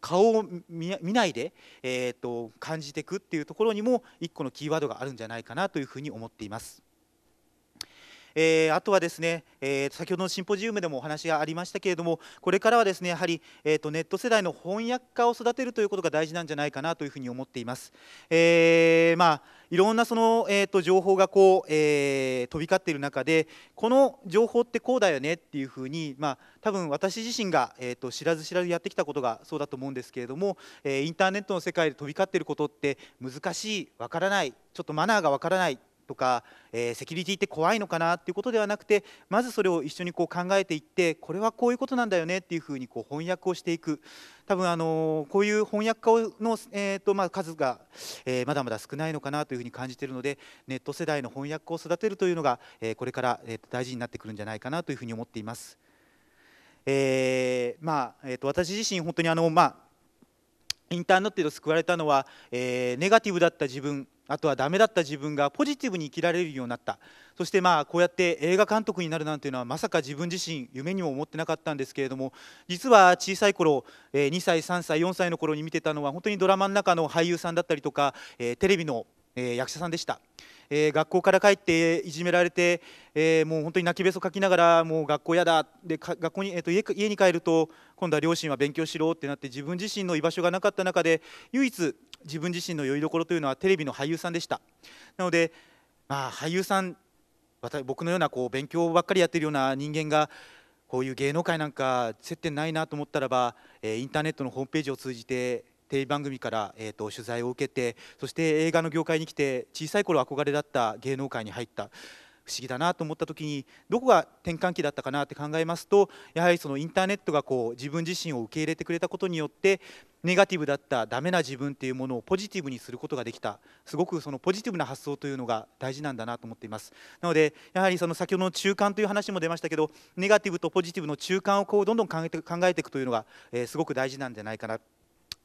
顔を見ないで、えーと、と感じていくっていうところにも一個のキーワードがあるんじゃないかなというふうに思っています。えー、あとはですね、えー、先ほどのシンポジウムでもお話がありましたけれども、これからはですねやはり、えーと、ネット世代の翻訳家を育てるということが大事なんじゃないかなというふうに思っています。えー、まあ、いろんなその、えーと、情報がこう、えー、飛び交っている中で、この情報ってこうだよねっていうふうに、まあ、多分私自身が、えーと、と知らず知らずやってきたことがそうだと思うんですけれども、えインターネットの世界で飛び交っていることって難しい、わからない、ちょっとマナーがわからないとか、えー、セキュリティって怖いのかなっていうことではなくてまずそれを一緒にこう考えていってこれはこういうことなんだよねっていうふうにこう翻訳をしていく多分あのこういう翻訳家の、えーとまあ、数が、えー、まだまだ少ないのかなというふうに感じているのでネット世代の翻訳を育てるというのが、えー、これから、えー、と大事になってくるんじゃないかなというふうに思っています。えーまあえーと、と私自身本当にあの、まあインターネットで救われたのは、えー、ネガティブだった自分あとはダメだった自分がポジティブに生きられるようになったそしてまあこうやって映画監督になるなんていうのはまさか自分自身夢にも思ってなかったんですけれども実は小さい頃、えー、2歳3歳4歳の頃に見てたのは本当にドラマの中の俳優さんだったりとか、えー、テレビの、役者さんでした。えー、学校から帰っていじめられて、えー、もう本当に泣きべそかきながらもう学校嫌だで学校に、えーと、家に帰ると今度は両親は勉強しろってなって自分自身の居場所がなかった中で唯一自分自身のよりどころというのはテレビの俳優さんでしたなので、まあ、俳優さん僕のようなこう勉強ばっかりやってるような人間がこういう芸能界なんか接点ないなと思ったらば、えー、インターネットのホームページを通じてテレビ番組から、えーと、取材を受けてそして映画の業界に来て小さい頃憧れだった芸能界に入った不思議だなと思った時にどこが転換期だったかなって考えますとやはりそのインターネットがこう自分自身を受け入れてくれたことによってネガティブだったダメな自分っていうものをポジティブにすることができたすごくそのポジティブな発想というのが大事なんだなと思っていますなのでやはりその先ほどの中間という話も出ましたけどネガティブとポジティブの中間をこうどんどん考えて考えていくというのが、えー、すごく大事なんじゃないかな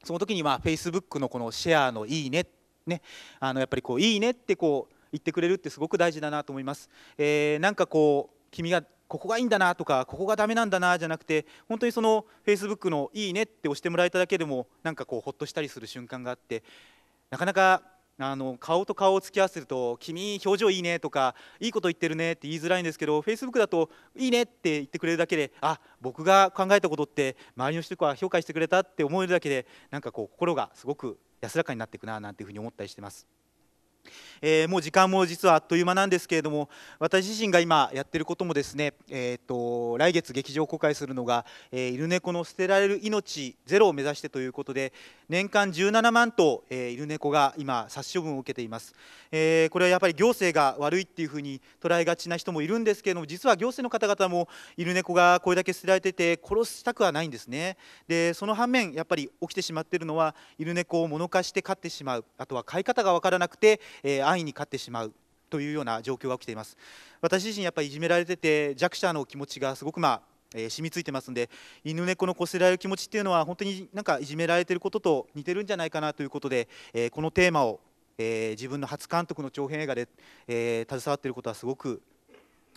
その時には Facebook のこのシェアの「いいね」ねあのやっぱりこう「いいね」ってこう言ってくれるってすごく大事だなと思います。えー、なんかこう君がここがいいんだなとかここがダメなんだなじゃなくて本当にその Facebook の「いいね」って押してもらえただけでもなんかこうほっとしたりする瞬間があってなかなかあの顔と顔を突き合わせると「君表情いいね」とか「いいこと言ってるね」って言いづらいんですけどフェイスブックだと「いいね」って言ってくれるだけで「あ僕が考えたことって周りの人が評価してくれた」って思えるだけでなんかこう心がすごく安らかになっていくななんていうふうに思ったりしてます。えー、もう時間も実はあっという間なんですけれども私自身が今やってることもですね、えーと、来月劇場公開するのが、えー、イの捨てられる命ゼロを目指してということで年間17万頭、えー、イが今殺処分を受けています、えー、これはやっぱり行政が悪いっていうふうに捉えがちな人もいるんですけれども実は行政の方々もイルネがこれだけ捨てられてて殺したくはないんですねでその反面やっぱり起きてしまっているのは犬猫を物化して飼ってしまうあとは飼い方が分からなくて、えー安易に勝ってしまうというような状況が起きています私自身やっぱりいじめられてて弱者の気持ちがすごくまあ、え染みついてますんで犬猫のこすられる気持ちっていうのは本当になんかいじめられてることと似てるんじゃないかなということで、えこのテーマを、え自分の初監督の長編映画で、え携わっていることはすごく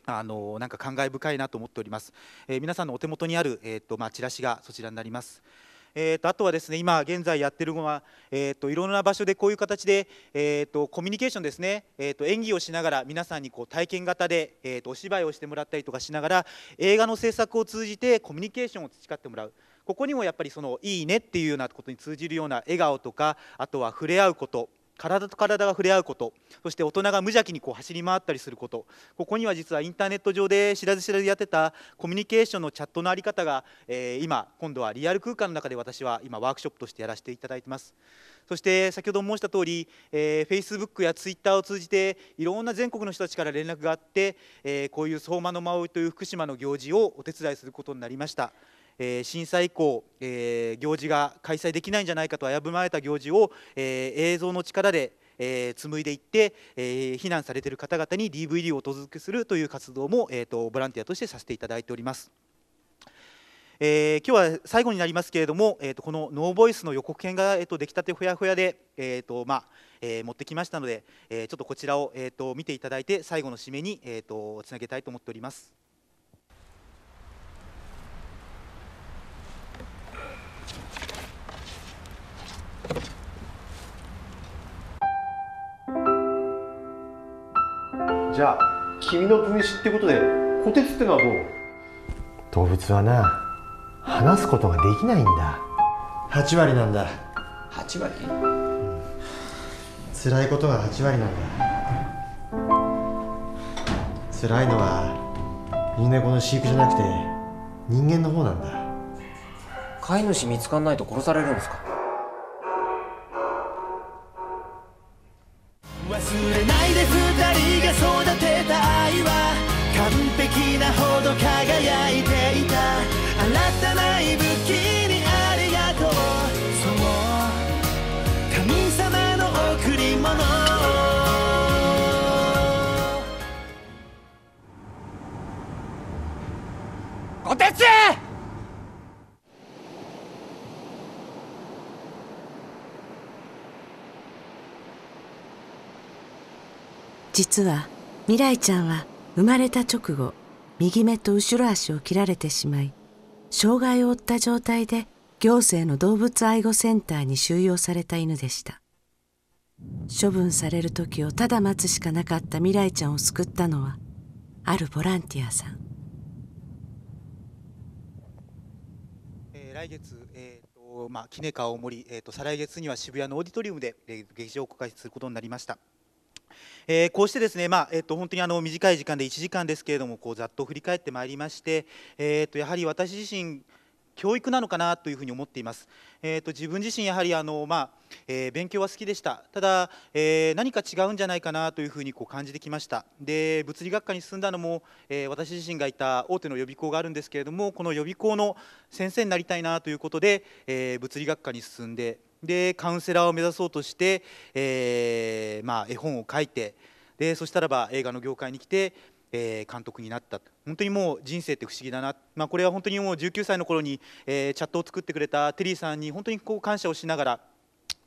あのなんか感慨深いなと思っております、え皆さんのお手元にある、えーとまあ、チラシがそちらになります。えーと、あとはですね今現在やってるのは、えーと、いろんな場所でこういう形で、えーと、とコミュニケーションですね、えー、と演技をしながら皆さんにこう体験型で、えー、とお芝居をしてもらったりとかしながら映画の制作を通じてコミュニケーションを培ってもらう。ここにもやっぱりそのいいねっていうようなことに通じるような笑顔とかあとは触れ合うこと体と体が触れ合うことそして大人が無邪気にこう走り回ったりすることここには実はインターネット上で知らず知らずやってたコミュニケーションのチャットの在り方が、えー、今今度はリアル空間の中で私は今ワークショップとしてやらせていただいてますそして先ほど申した通り、えー、Facebook や Twitter を通じていろんな全国の人たちから連絡があって、えー、こういう相馬の間という福島の行事をお手伝いすることになりましたえー、震災以降、えー、行事が開催できないんじゃないかと危ぶまれた行事を、えー、映像の力で、えー、紡いでいって、え避難されている方々に DVD をお届けするという活動も、えーと、ボランティアとしてさせていただいております。えー、今日は最後になりますけれども、えーと、このノーボイスの予告編が、えーと、出来たてほやほやで、えーとまあえー、持ってきましたので、えー、ちょっとこちらを、えーと、と見ていただいて最後の締めに、えー、とつなげたいと思っております。じゃあ君の分子ってことで虎鉄ってのはどう動物はな話すことができないんだ8割なんだ8割、うん、辛いことが8割なんだ辛いのは犬猫の飼育じゃなくて人間の方なんだ飼い主見つかんないと殺されるんですか来ちゃんは生まれた直後右目と後ろ足を切られてしまい障害を負った状態で行政の動物愛護センターに収容された犬でした処分される時をただ待つしかなかった未来ちゃんを救ったのはあるボランティアさん、えー、来月、えーとまあ、キネカ大森、えーと、再来月には渋谷のオーディトリウムで、えー、劇場を公開することになりました。えー、こうしてですね、まあえっと、本当にあの短い時間で1時間ですけれどもこうざっと振り返ってまいりまして、えー、とやはり私自身教育なのかなというふに思っています。えーと、自分自身やはりあの、まあ、えー、勉強は好きでしたただ、えー、何か違うんじゃないかなというふうにこう感じてきましたで物理学科に進んだのも、えー、私自身がいた大手の予備校があるんですけれどもこの予備校の先生になりたいなということで、え物理学科に進んででカウンセラーを目指そうとして、えーまあ、絵本を書いてでそしたらば映画の業界に来て、えー、監督になった本当にもう人生って不思議だな、まあ、これは本当にもう19歳の頃に、えー、チャットを作ってくれたテリーさんに本当にこう感謝をしながら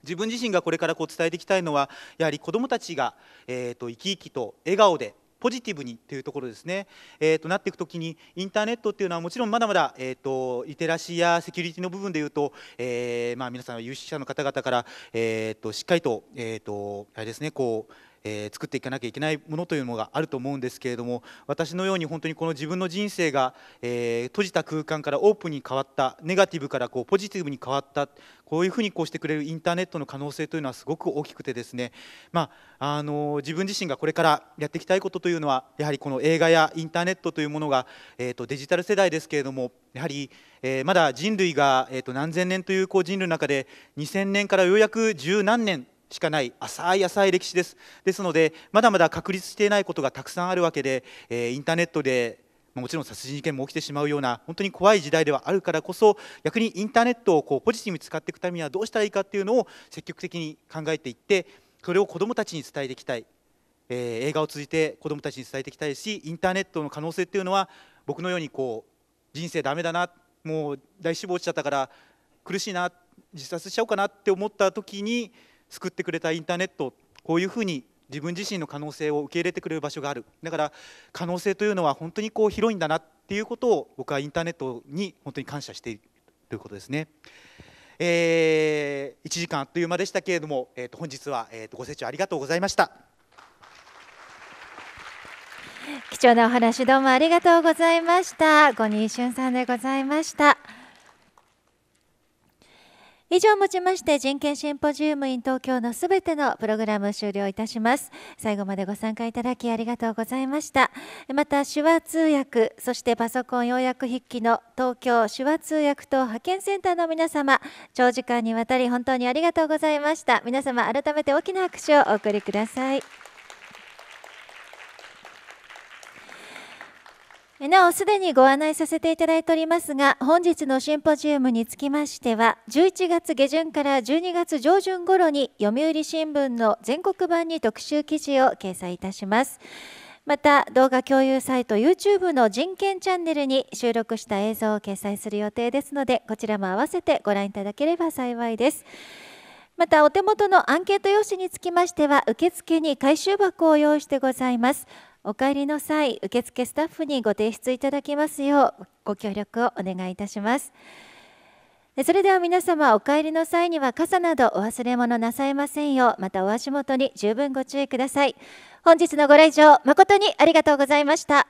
自分自身がこれからこう伝えていきたいのはやはり子どもたちが、えと生き生きと笑顔でポジティブにというところですね、えー、となっていくときにインターネットっていうのはもちろんまだまだ、えーと、リテラシーやセキュリティの部分でいうと、えーまあ、皆さん有識者の方々から、えーと、しっかりと,、えーとあれですねこうえー、作っていかなきゃいけないものというのがあると思うんですけれども私のように本当にこの自分の人生が、えー、閉じた空間からオープンに変わったネガティブからこうポジティブに変わったこういうふうにこうしてくれるインターネットの可能性というのはすごく大きくてですね、まあ、あの自分自身がこれからやっていきたいことというのはやはりこの映画やインターネットというものが、えー、とデジタル世代ですけれどもやはり、えー、まだ人類が、えー、と何千年というこう人類の中で2000年からようやく十何年しかない浅い浅い歴史ですですのでまだまだ確立していないことがたくさんあるわけで、えインターネットでもちろん殺人事件も起きてしまうような本当に怖い時代ではあるからこそ逆にインターネットをこうポジティブに使っていくためにはどうしたらいいかっていうのを積極的に考えていってそれを子どもたちに伝えていきたい、えー、映画を通じて子どもたちに伝えていきたいしインターネットの可能性っていうのは僕のようにこう人生ダメだなもう大望落ちちゃったから苦しいな自殺しちゃおうかなって思った時に救ってくれたインターネットこういうふうに自分自身の可能性を受け入れてくれる場所があるだから可能性というのは本当にこう広いんだなっていうことを僕はインターネットに本当に感謝しているということですね。えー、1時間あっという間でしたけれども、えー、と本日は、えー、とご清聴ありがとうございました。貴重なお話どうもありがとうございました。五人俊さんでございました。以上をもちまして人権シンポジウム in 東京のすべてのプログラム終了いたします最後までご参加いただきありがとうございましたまた手話通訳そしてパソコン要約筆記の東京手話通訳等派遣センターの皆様長時間にわたり本当にありがとうございました皆様改めて大きな拍手をお送りくださいなお、すでにご案内させていただいておりますが、本日のシンポジウムにつきましては、11月下旬から12月上旬頃に読売新聞の全国版に特集記事を掲載いたします。また、動画共有サイト YouTube の人権チャンネルに収録した映像を掲載する予定ですので、こちらも併せてご覧いただければ幸いです。またお手元のアンケート用紙につきましては受付に回収箱を用意してございますお帰りの際受付スタッフにご提出いただきますようご協力をお願いいたしますそれでは皆様お帰りの際には傘などお忘れ物なさいませんようまたお足元に十分ご注意ください本日のご来場誠にありがとうございました